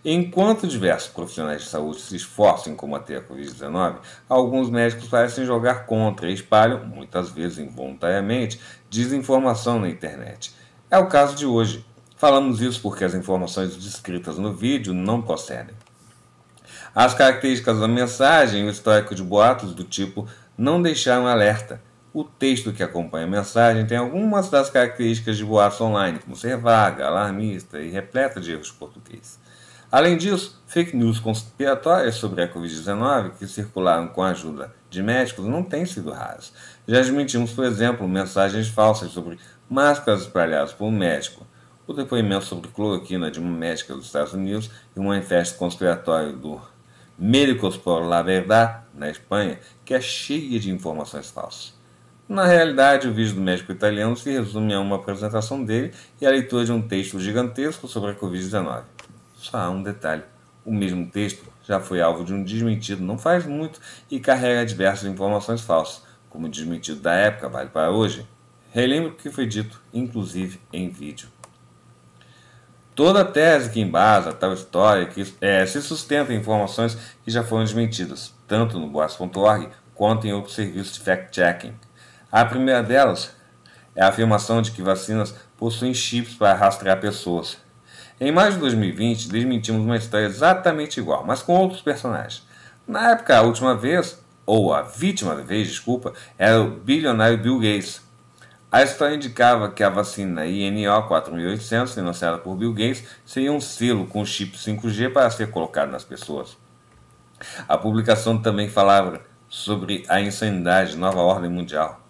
Enquanto diversos profissionais de saúde se esforçam em combater a Covid-19, alguns médicos parecem jogar contra e espalham, muitas vezes involuntariamente, desinformação na internet. É o caso de hoje. Falamos isso porque as informações descritas no vídeo não procedem. As características da mensagem e o histórico de boatos do tipo não deixaram alerta. O texto que acompanha a mensagem tem algumas das características de boatos online, como ser vaga, alarmista e repleta de erros portugueses. Além disso, fake news conspiratórias sobre a Covid-19 que circularam com a ajuda de médicos não têm sido raras. Já admitimos, por exemplo, mensagens falsas sobre máscaras espalhadas por um médico, o depoimento sobre cloroquina de uma médica dos Estados Unidos e um manifesto conspiratório do Médicos por la Verdad, na Espanha, que é cheia de informações falsas. Na realidade, o vídeo do médico italiano se resume a uma apresentação dele e a leitura de um texto gigantesco sobre a Covid-19. Só há um detalhe: o mesmo texto já foi alvo de um desmentido não faz muito e carrega diversas informações falsas, como o desmentido da época vale para hoje. Relembro o que foi dito, inclusive em vídeo. Toda tese que embasa tal história que, é, se sustenta em informações que já foram desmentidas, tanto no boas.org quanto em outros serviços de fact-checking. A primeira delas é a afirmação de que vacinas possuem chips para rastrear pessoas. Em maio de 2020, desmentimos uma história exatamente igual, mas com outros personagens. Na época, a última vez, ou a vítima da vez, desculpa, era o bilionário Bill Gates. A história indicava que a vacina INO 4800, financiada por Bill Gates, seria um selo com chip 5G para ser colocado nas pessoas. A publicação também falava sobre a insanidade de nova ordem mundial.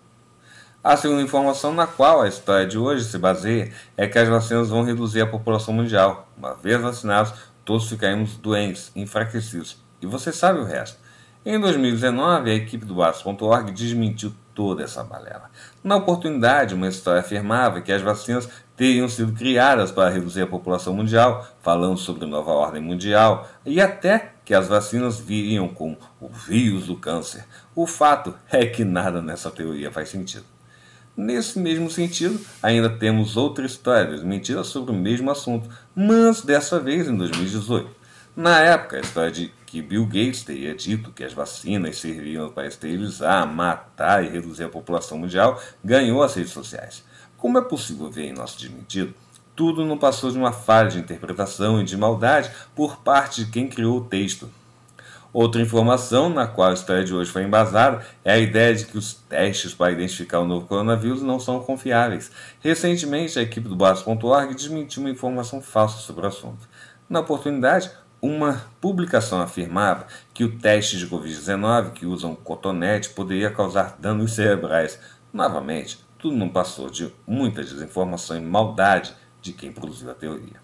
A segunda informação na qual a história de hoje se baseia é que as vacinas vão reduzir a população mundial. Uma vez vacinados, todos ficaremos doentes, enfraquecidos. E você sabe o resto. Em 2019, a equipe do Aço.org desmentiu toda essa balela. Na oportunidade, uma história afirmava que as vacinas teriam sido criadas para reduzir a população mundial, falando sobre nova ordem mundial, e até que as vacinas viriam com o vírus do câncer. O fato é que nada nessa teoria faz sentido. Nesse mesmo sentido, ainda temos outra história desmentida sobre o mesmo assunto, mas dessa vez em 2018. Na época, a história de que Bill Gates teria dito que as vacinas serviam para esterilizar, matar e reduzir a população mundial ganhou as redes sociais. Como é possível ver em nosso desmentido, tudo não passou de uma falha de interpretação e de maldade por parte de quem criou o texto, Outra informação na qual a história de hoje foi embasada é a ideia de que os testes para identificar o novo coronavírus não são confiáveis. Recentemente, a equipe do Basso.org desmentiu uma informação falsa sobre o assunto. Na oportunidade, uma publicação afirmava que o teste de Covid-19 que usam um cotonete poderia causar danos cerebrais. Novamente, tudo não passou de muita desinformação e maldade de quem produziu a teoria.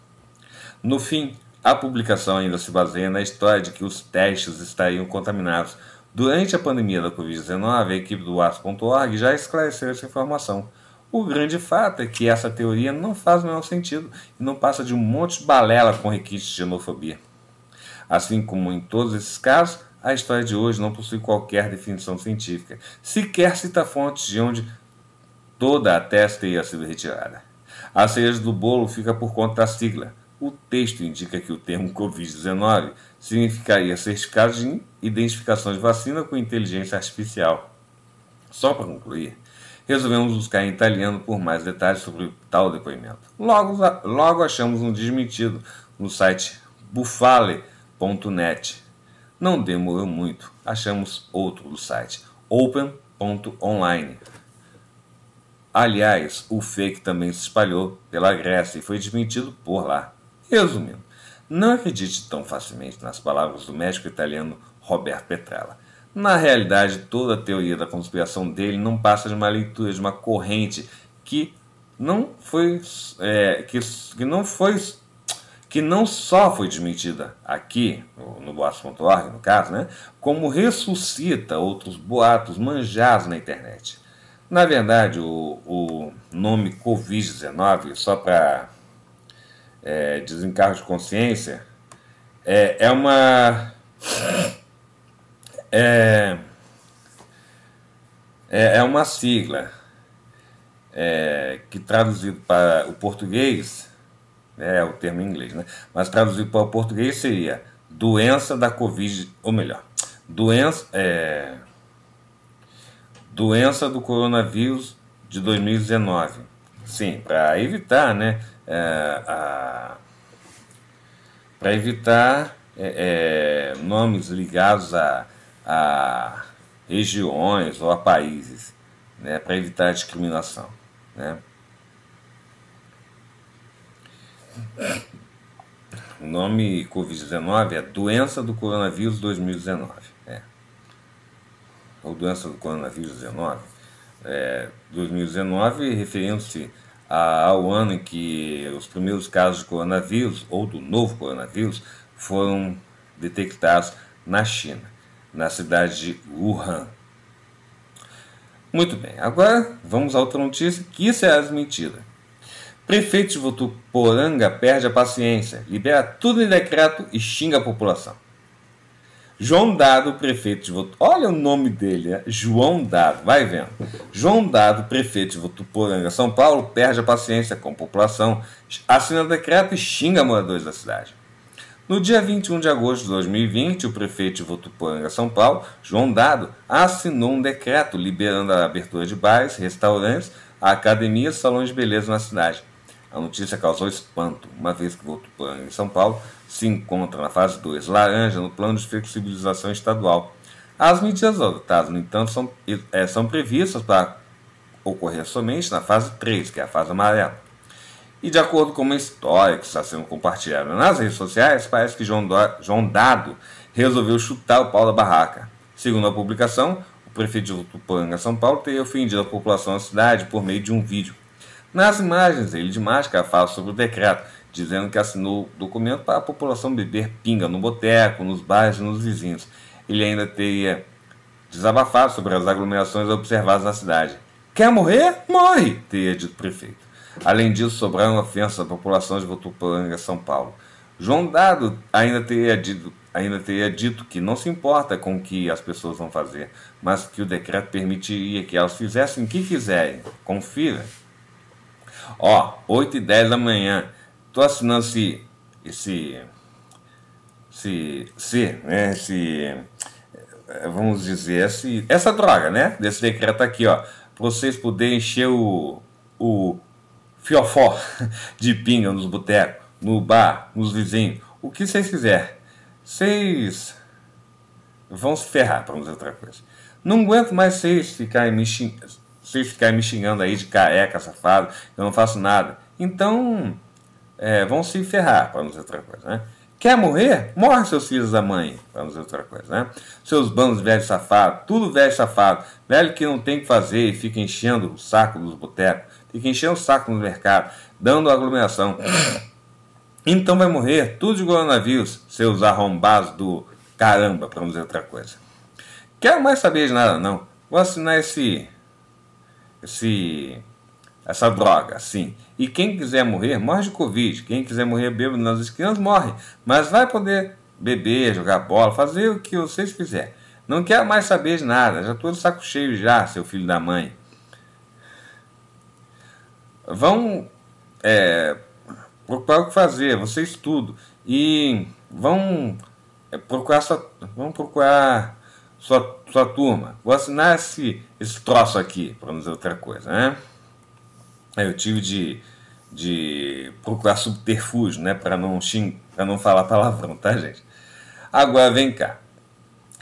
No fim, a publicação ainda se baseia na história de que os testes estariam contaminados. Durante a pandemia da Covid-19, a equipe do AS.org já esclareceu essa informação. O grande fato é que essa teoria não faz o menor sentido e não passa de um monte de balela com requinte de xenofobia. Assim como em todos esses casos, a história de hoje não possui qualquer definição científica, sequer cita fontes de onde toda a testa teria sido retirada. A cereja do bolo fica por conta da sigla, o texto indica que o termo Covid-19 significaria certificado de identificação de vacina com inteligência artificial. Só para concluir, resolvemos buscar em italiano por mais detalhes sobre tal depoimento. Logo, logo achamos um desmentido no site bufale.net. Não demorou muito, achamos outro no site, open.online. Aliás, o fake também se espalhou pela Grécia e foi desmentido por lá. Resumindo, não acredite tão facilmente nas palavras do médico italiano Robert Petrella. Na realidade, toda a teoria da conspiração dele não passa de uma leitura de uma corrente que não foi é, que, que não foi que não só foi desmentida aqui, no boatos.org no caso, né, como ressuscita outros boatos manjados na internet. Na verdade, o, o nome Covid-19, só para é, desencargo de consciência, é, é uma. É, é, é, uma sigla é, que traduzido para o português, né, é o termo em inglês, né? mas traduzido para o português seria doença da Covid, ou melhor, doença, é, doença do coronavírus de 2019. Sim, para evitar né, é, para evitar é, é, nomes ligados a, a, regiões ou a países, né, para evitar a discriminação. Né? O nome Covid-19 é Doença do Coronavírus 2019. É. Ou Doença do Coronavírus 19. É, 2019, referindo-se ao ano em que os primeiros casos de coronavírus, ou do novo coronavírus, foram detectados na China, na cidade de Wuhan. Muito bem, agora vamos a outra notícia que é as mentiras. Prefeito de Votuporanga perde a paciência, libera tudo em decreto e xinga a população. João Dado, prefeito de Votuporanga. Olha o nome dele, né? João Dado, vai vendo. João Dado, prefeito de Votuporanga, São Paulo, perde a paciência com a população, assina decreto e xinga moradores da cidade. No dia 21 de agosto de 2020, o prefeito de Votuporanga, São Paulo, João Dado, assinou um decreto liberando a abertura de bares, restaurantes, academias e salões de beleza na cidade. A notícia causou espanto, uma vez que Votuporanga, São Paulo, se encontra na fase 2 laranja no plano de flexibilização estadual. As medidas adotadas, no entanto, são, é, são previstas para ocorrer somente na fase 3, que é a fase amarela. E de acordo com uma história que está sendo compartilhada nas redes sociais, parece que João, João Dado resolveu chutar o pau da barraca. Segundo a publicação, o prefeito de Tupanga, São Paulo, teria ofendido a população da cidade por meio de um vídeo. Nas imagens, ele de máscara fala sobre o decreto dizendo que assinou o documento para a população beber pinga no boteco, nos bares e nos vizinhos. Ele ainda teria desabafado sobre as aglomerações observadas na cidade. Quer morrer? Morre! teria dito o prefeito. Além disso, sobraram ofensas à população de Votuporanga, São Paulo. João Dado ainda teria, dito, ainda teria dito que não se importa com o que as pessoas vão fazer, mas que o decreto permitiria que elas fizessem o que quiserem. Confira. Ó, 8 e 10 da manhã, tô assinando esse, esse, esse, se né, esse, vamos dizer, esse, essa droga, né? Desse decreto aqui, ó. Para vocês poderem encher o, o fiofó de pinga nos botecos, no bar, nos vizinhos, o que vocês quiserem. Vocês vão se ferrar, para dizer outra coisa. Não aguento mais vocês ficarem me vocês ficarem me xingando aí de careca, safado, eu não faço nada. Então, é, vão se ferrar, para não dizer outra coisa, né? Quer morrer? Morre seus filhos da mãe, para não dizer outra coisa, né? Seus bandos velhos safados, tudo velho safado, velho que não tem o que fazer e fica enchendo o saco dos botecos, fica enchendo o saco no mercado, dando aglomeração. Então vai morrer tudo de coronavírus, seus arrombados do caramba, para não dizer outra coisa. Quero mais saber de nada, não. Vou assinar esse. esse essa droga, assim. E quem quiser morrer, morre de Covid. Quem quiser morrer bêbado nas esquinas, morre. Mas vai poder beber, jogar bola, fazer o que vocês quiserem. Não quero mais saber de nada, já estou de saco cheio já, seu filho da mãe. Vão é, procurar o que fazer, você tudo. E vão é, procurar sua, vão procurar sua, sua turma. Vou assinar esse, esse troço aqui, para não dizer outra coisa, né? É, eu tive de, de procurar subterfúgio, né, para não xing, para não falar palavrão, tá, gente? Agora vem cá.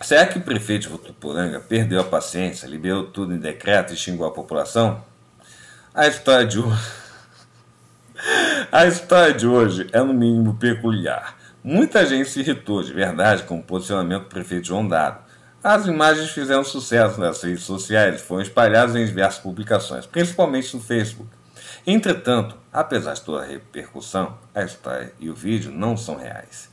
Será que o prefeito de Votuporanga perdeu a paciência, liberou tudo em decreto e xingou a população? A história de hoje. a história de hoje é no mínimo peculiar. Muita gente se irritou de verdade com o posicionamento do prefeito João Dado. As imagens fizeram sucesso nas redes sociais, foram espalhadas em diversas publicações, principalmente no Facebook. Entretanto, apesar de toda a repercussão, a história e o vídeo não são reais.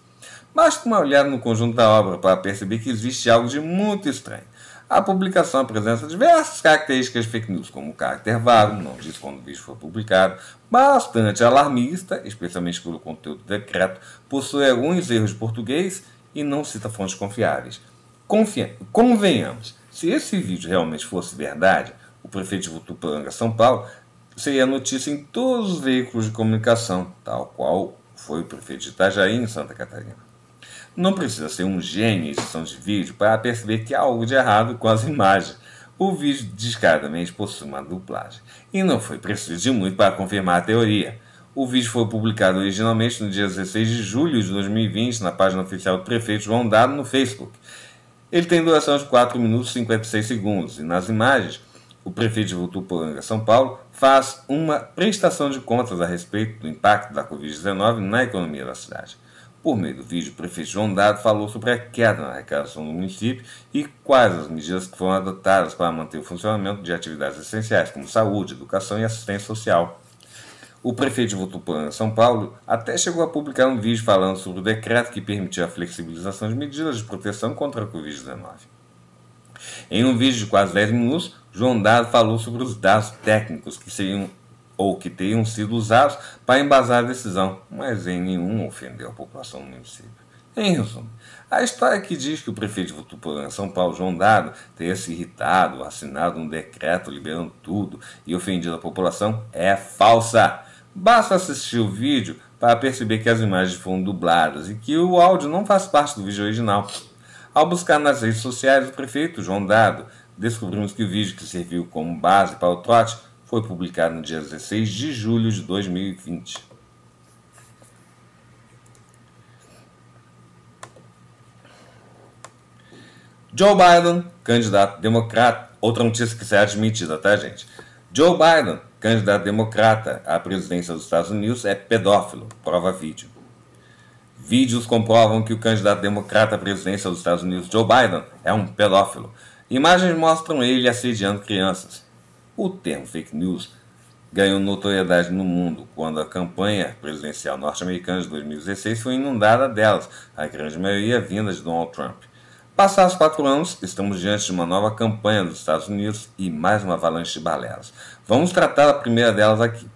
Basta uma olhada no conjunto da obra para perceber que existe algo de muito estranho. A publicação apresenta diversas características de fake news, como o caráter vago, não diz quando o vídeo foi publicado, bastante alarmista, especialmente pelo conteúdo decreto, possui alguns erros de português e não cita fontes confiáveis. Confia Convenhamos, se esse vídeo realmente fosse verdade, o prefeito de Votuporanga, São Paulo, seria notícia em todos os veículos de comunicação, tal qual foi o prefeito de Itajaí, em Santa Catarina. Não precisa ser um gênio em edição de vídeo para perceber que há algo de errado com as imagens. O vídeo descaradamente possui uma dublagem, e não foi preciso de muito para confirmar a teoria. O vídeo foi publicado originalmente no dia 16 de julho de 2020 na página oficial do prefeito João Dado no Facebook. Ele tem duração de 4 minutos e 56 segundos, e nas imagens o prefeito de Votuporanga, São Paulo, faz uma prestação de contas a respeito do impacto da Covid-19 na economia da cidade. Por meio do vídeo, o prefeito João Dado falou sobre a queda na arrecadação do município e quais as medidas que foram adotadas para manter o funcionamento de atividades essenciais, como saúde, educação e assistência social. O prefeito de Votuporanga, São Paulo, até chegou a publicar um vídeo falando sobre o decreto que permitiu a flexibilização de medidas de proteção contra a Covid-19. Em um vídeo de quase 10 minutos, João Dado falou sobre os dados técnicos que seriam ou que teriam sido usados para embasar a decisão, mas em nenhum ofendeu a população do município. Em resumo, a história que diz que o prefeito de Votuporã, São Paulo, João Dado, teria se irritado, assinado um decreto liberando tudo e ofendido a população é falsa. Basta assistir o vídeo para perceber que as imagens foram dubladas e que o áudio não faz parte do vídeo original. Ao buscar nas redes sociais o prefeito João Dado, descobrimos que o vídeo que serviu como base para o trote foi publicado no dia 16 de julho de 2020. Joe Biden, candidato democrata. Outra notícia que será admitida, tá, tá, gente? Joe Biden, candidato democrata à presidência dos Estados Unidos, é pedófilo. Prova vídeo. Vídeos comprovam que o candidato democrata à presidência dos Estados Unidos, Joe Biden, é um pedófilo. Imagens mostram ele assediando crianças. O termo fake news ganhou notoriedade no mundo quando a campanha presidencial norte-americana de 2016 foi inundada delas, a grande maioria vinda de Donald Trump. Passados quatro anos, estamos diante de uma nova campanha dos Estados Unidos e mais uma avalanche de balelas. Vamos tratar a primeira delas aqui.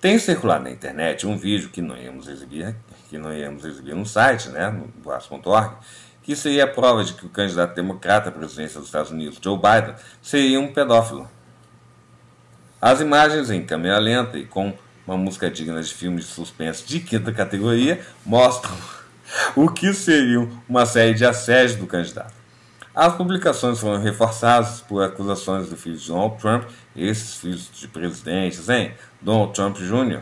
Tem circulado na internet um vídeo que não íamos exibir que nós íamos exibir no site, né, no Guardas.org, que seria a prova de que o candidato democrata à presidência dos Estados Unidos, Joe Biden, seria um pedófilo. As imagens em câmera lenta e com uma música digna de filmes de suspense de quinta categoria mostram o que seriam uma série de assédios do candidato. As publicações foram reforçadas por acusações do filho de Donald Trump, esses filhos de presidentes, hein? Donald Trump Jr.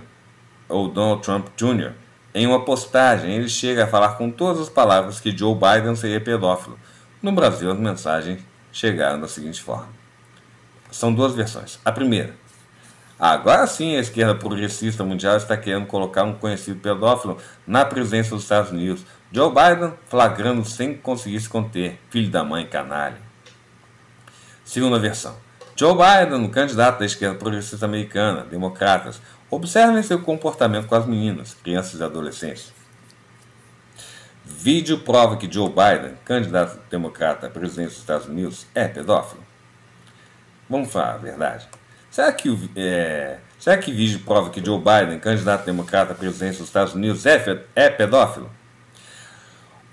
ou Donald Trump Jr., em uma postagem, ele chega a falar com todas as palavras que Joe Biden seria pedófilo. No Brasil, as mensagens chegaram da seguinte forma: são duas versões. A primeira. Ah, agora sim, a esquerda progressista mundial está querendo colocar um conhecido pedófilo na presença dos Estados Unidos. Joe Biden flagrando sem conseguir se conter. Filho da mãe, canalha. Segunda versão. Joe Biden, candidato da esquerda progressista americana, democratas, Observem seu comportamento com as meninas, crianças e adolescentes. Vídeo prova que Joe Biden, candidato democrata a presidente dos Estados Unidos, é pedófilo. Vamos falar a verdade. Será que, é, será que vídeo prova que Joe Biden, candidato democrata à presidência dos Estados Unidos, é, é pedófilo?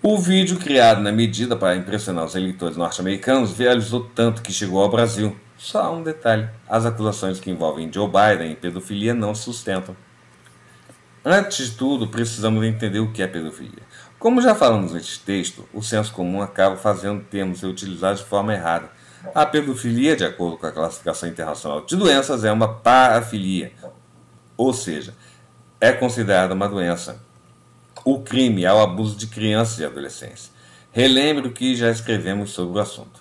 O vídeo criado na medida para impressionar os eleitores norte-americanos viralizou tanto que chegou ao Brasil. Só um detalhe: as acusações que envolvem Joe Biden e pedofilia não se sustentam. Antes de tudo, precisamos entender o que é pedofilia. Como já falamos neste texto, o senso comum acaba fazendo termos ser utilizados de forma errada. A pedofilia, de acordo com a classificação internacional de doenças, é uma parafilia, ou seja, é considerada uma doença. O crime é o abuso de crianças e adolescentes. Relembre o que já escrevemos sobre o assunto.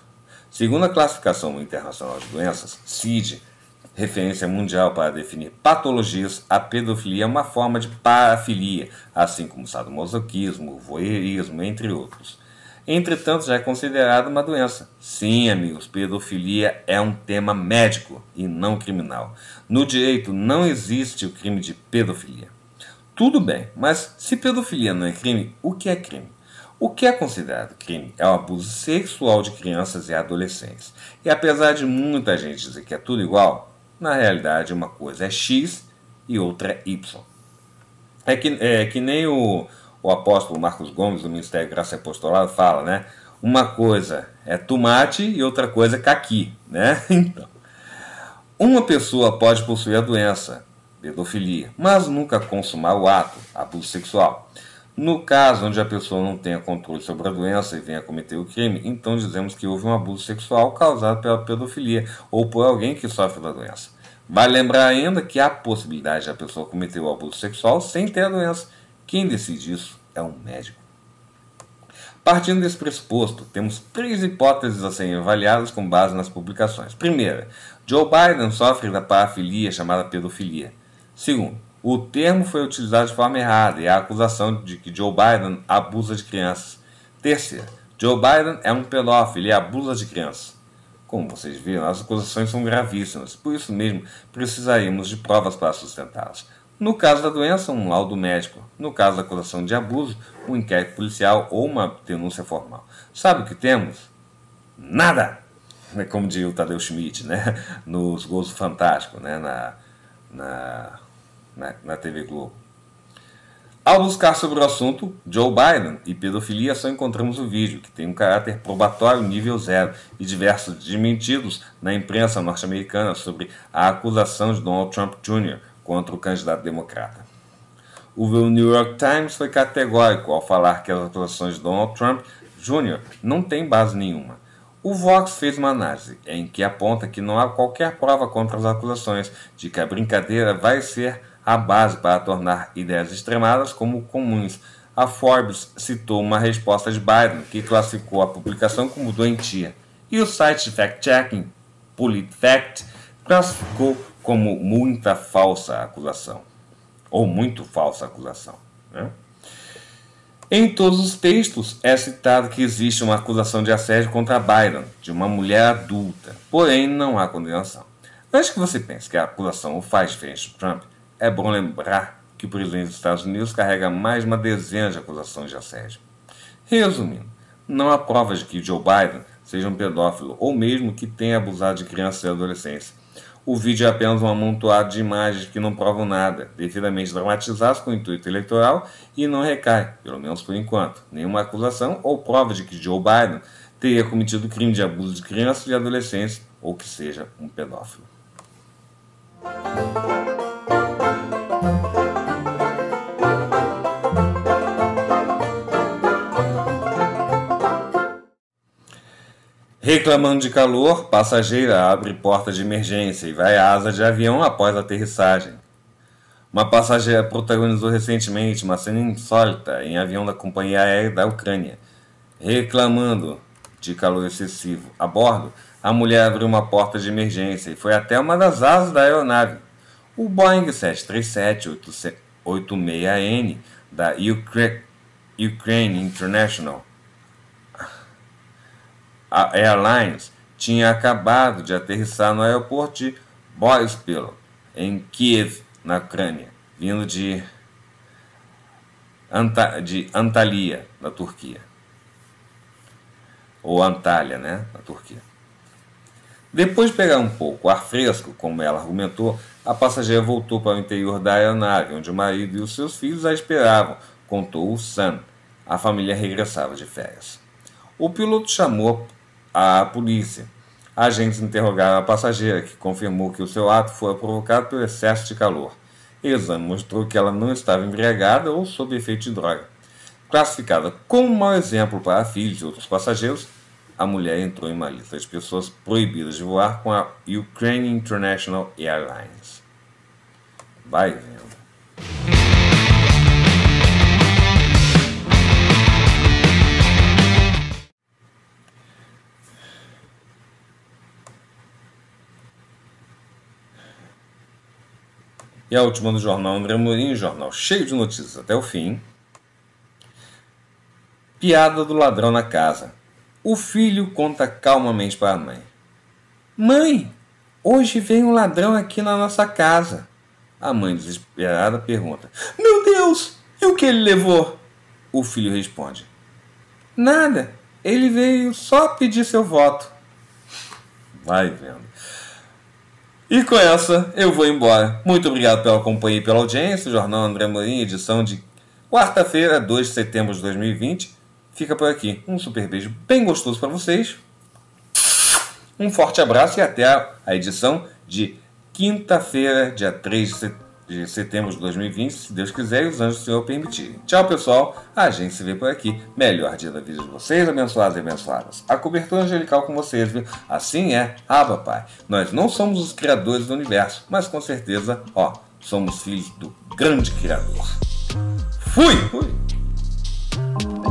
Segundo a classificação internacional de doenças, CID, referência mundial para definir patologias, a pedofilia é uma forma de parafilia, assim como sadomasoquismo, voyeurismo, entre outros. Entretanto, já é considerada uma doença. Sim, amigos, pedofilia é um tema médico e não criminal. No direito não existe o crime de pedofilia. Tudo bem, mas se pedofilia não é crime, o que é crime? O que é considerado crime é o abuso sexual de crianças e adolescentes. E apesar de muita gente dizer que é tudo igual, na realidade uma coisa é X e outra é Y. É que, é que nem o, o apóstolo Marcos Gomes, do Ministério de Graça e Apostolado, fala, né? Uma coisa é tomate e outra coisa é caqui, né? Então, uma pessoa pode possuir a doença, pedofilia, mas nunca consumar o ato, abuso sexual. No caso onde a pessoa não tenha controle sobre a doença e venha cometer o crime, então dizemos que houve um abuso sexual causado pela pedofilia ou por alguém que sofre da doença. Vale lembrar ainda que há possibilidade de a pessoa cometer o abuso sexual sem ter a doença. Quem decide isso é um médico. Partindo desse pressuposto, temos três hipóteses a serem avaliadas com base nas publicações. Primeira, Joe Biden sofre da parafilia chamada pedofilia. Segundo, o termo foi utilizado de forma errada e a acusação de que Joe Biden abusa de crianças. Terceira, Joe Biden é um pedófilo e abusa de crianças. Como vocês viram, as acusações são gravíssimas, por isso mesmo precisaríamos de provas para sustentá-las. No caso da doença, um laudo médico. No caso da acusação de abuso, um inquérito policial ou uma denúncia formal. Sabe o que temos? Nada! Como diria o Tadeu Schmidt, né? Nos Gozo Fantástico, né? Na, na né, na TV Globo. Ao buscar sobre o assunto Joe Biden e pedofilia, só encontramos o vídeo, que tem um caráter probatório nível zero, e diversos desmentidos na imprensa norte-americana sobre a acusação de Donald Trump Jr. contra o candidato democrata. O New York Times foi categórico ao falar que as acusações de Donald Trump Jr. não têm base nenhuma. O Vox fez uma análise em que aponta que não há qualquer prova contra as acusações de que a brincadeira vai ser a base para tornar ideias extremadas como comuns. A Forbes citou uma resposta de Biden, que classificou a publicação como doentia, e o site de fact-checking, PolitFact, classificou como muita falsa acusação, ou muito falsa acusação. Né? Em todos os textos é citado que existe uma acusação de assédio contra Biden, de uma mulher adulta, porém não há condenação. Antes que você pense que a acusação o faz diferente de Trump, é bom lembrar que o presidente dos Estados Unidos carrega mais uma dezena de acusações de assédio. Resumindo, não há provas de que Joe Biden seja um pedófilo ou mesmo que tenha abusado de crianças e adolescentes. O vídeo é apenas um amontoado de imagens que não provam nada, devidamente dramatizadas com intuito eleitoral e não recai, pelo menos por enquanto, nenhuma acusação ou prova de que Joe Biden teria cometido crime de abuso de crianças e adolescentes ou que seja um pedófilo. Reclamando de calor, passageira abre porta de emergência e vai à asa de avião após aterrissagem. Uma passageira protagonizou recentemente uma cena insólita em avião da companhia aérea da Ucrânia. Reclamando de calor excessivo a bordo, a mulher abriu uma porta de emergência e foi até uma das asas da aeronave. O Boeing 737-86N da Ukraine International a Airlines tinha acabado de aterrissar no aeroporto de Boyspil, em Kiev, na Ucrânia, vindo de, Anta, de Antalya, na Turquia. Ou Antalya, né? Na Turquia. Depois de pegar um pouco ar fresco, como ela argumentou, a passageira voltou para o interior da aeronave, onde o marido e os seus filhos a esperavam, contou o Sam. A família regressava de férias. O piloto chamou à polícia. Agentes interrogaram a passageira, que confirmou que o seu ato foi provocado pelo excesso de calor. O exame mostrou que ela não estava embriagada ou sob efeito de droga. Classificada como um mau exemplo para filhos e outros passageiros, a mulher entrou em uma lista de pessoas proibidas de voar com a Ukraine International Airlines. Vai vendo. E a última do jornal André Mourinho, jornal cheio de notícias até o fim. Piada do ladrão na casa. O filho conta calmamente para a mãe. Mãe, hoje vem um ladrão aqui na nossa casa. A mãe desesperada pergunta: Meu Deus, e o que ele levou? O filho responde: Nada, ele veio só pedir seu voto. Vai vendo. E com essa, eu vou embora. Muito obrigado pela companhia e pela audiência. O Jornal André Morim, edição de quarta-feira, 2 de setembro de 2020. Fica por aqui. Um super beijo bem gostoso para vocês. Um forte abraço e até a edição de quinta-feira, dia 3 de setembro de setembro de 2020, se Deus quiser e os anjos do Senhor permitirem. Tchau, pessoal. A gente se vê por aqui. Melhor dia da vida de vocês, abençoados e abençoadas. A cobertura angelical com vocês, viu? Assim é. Ah, papai. Nós não somos os criadores do universo, mas com certeza, ó, somos filhos do grande criador. Fui! Fui!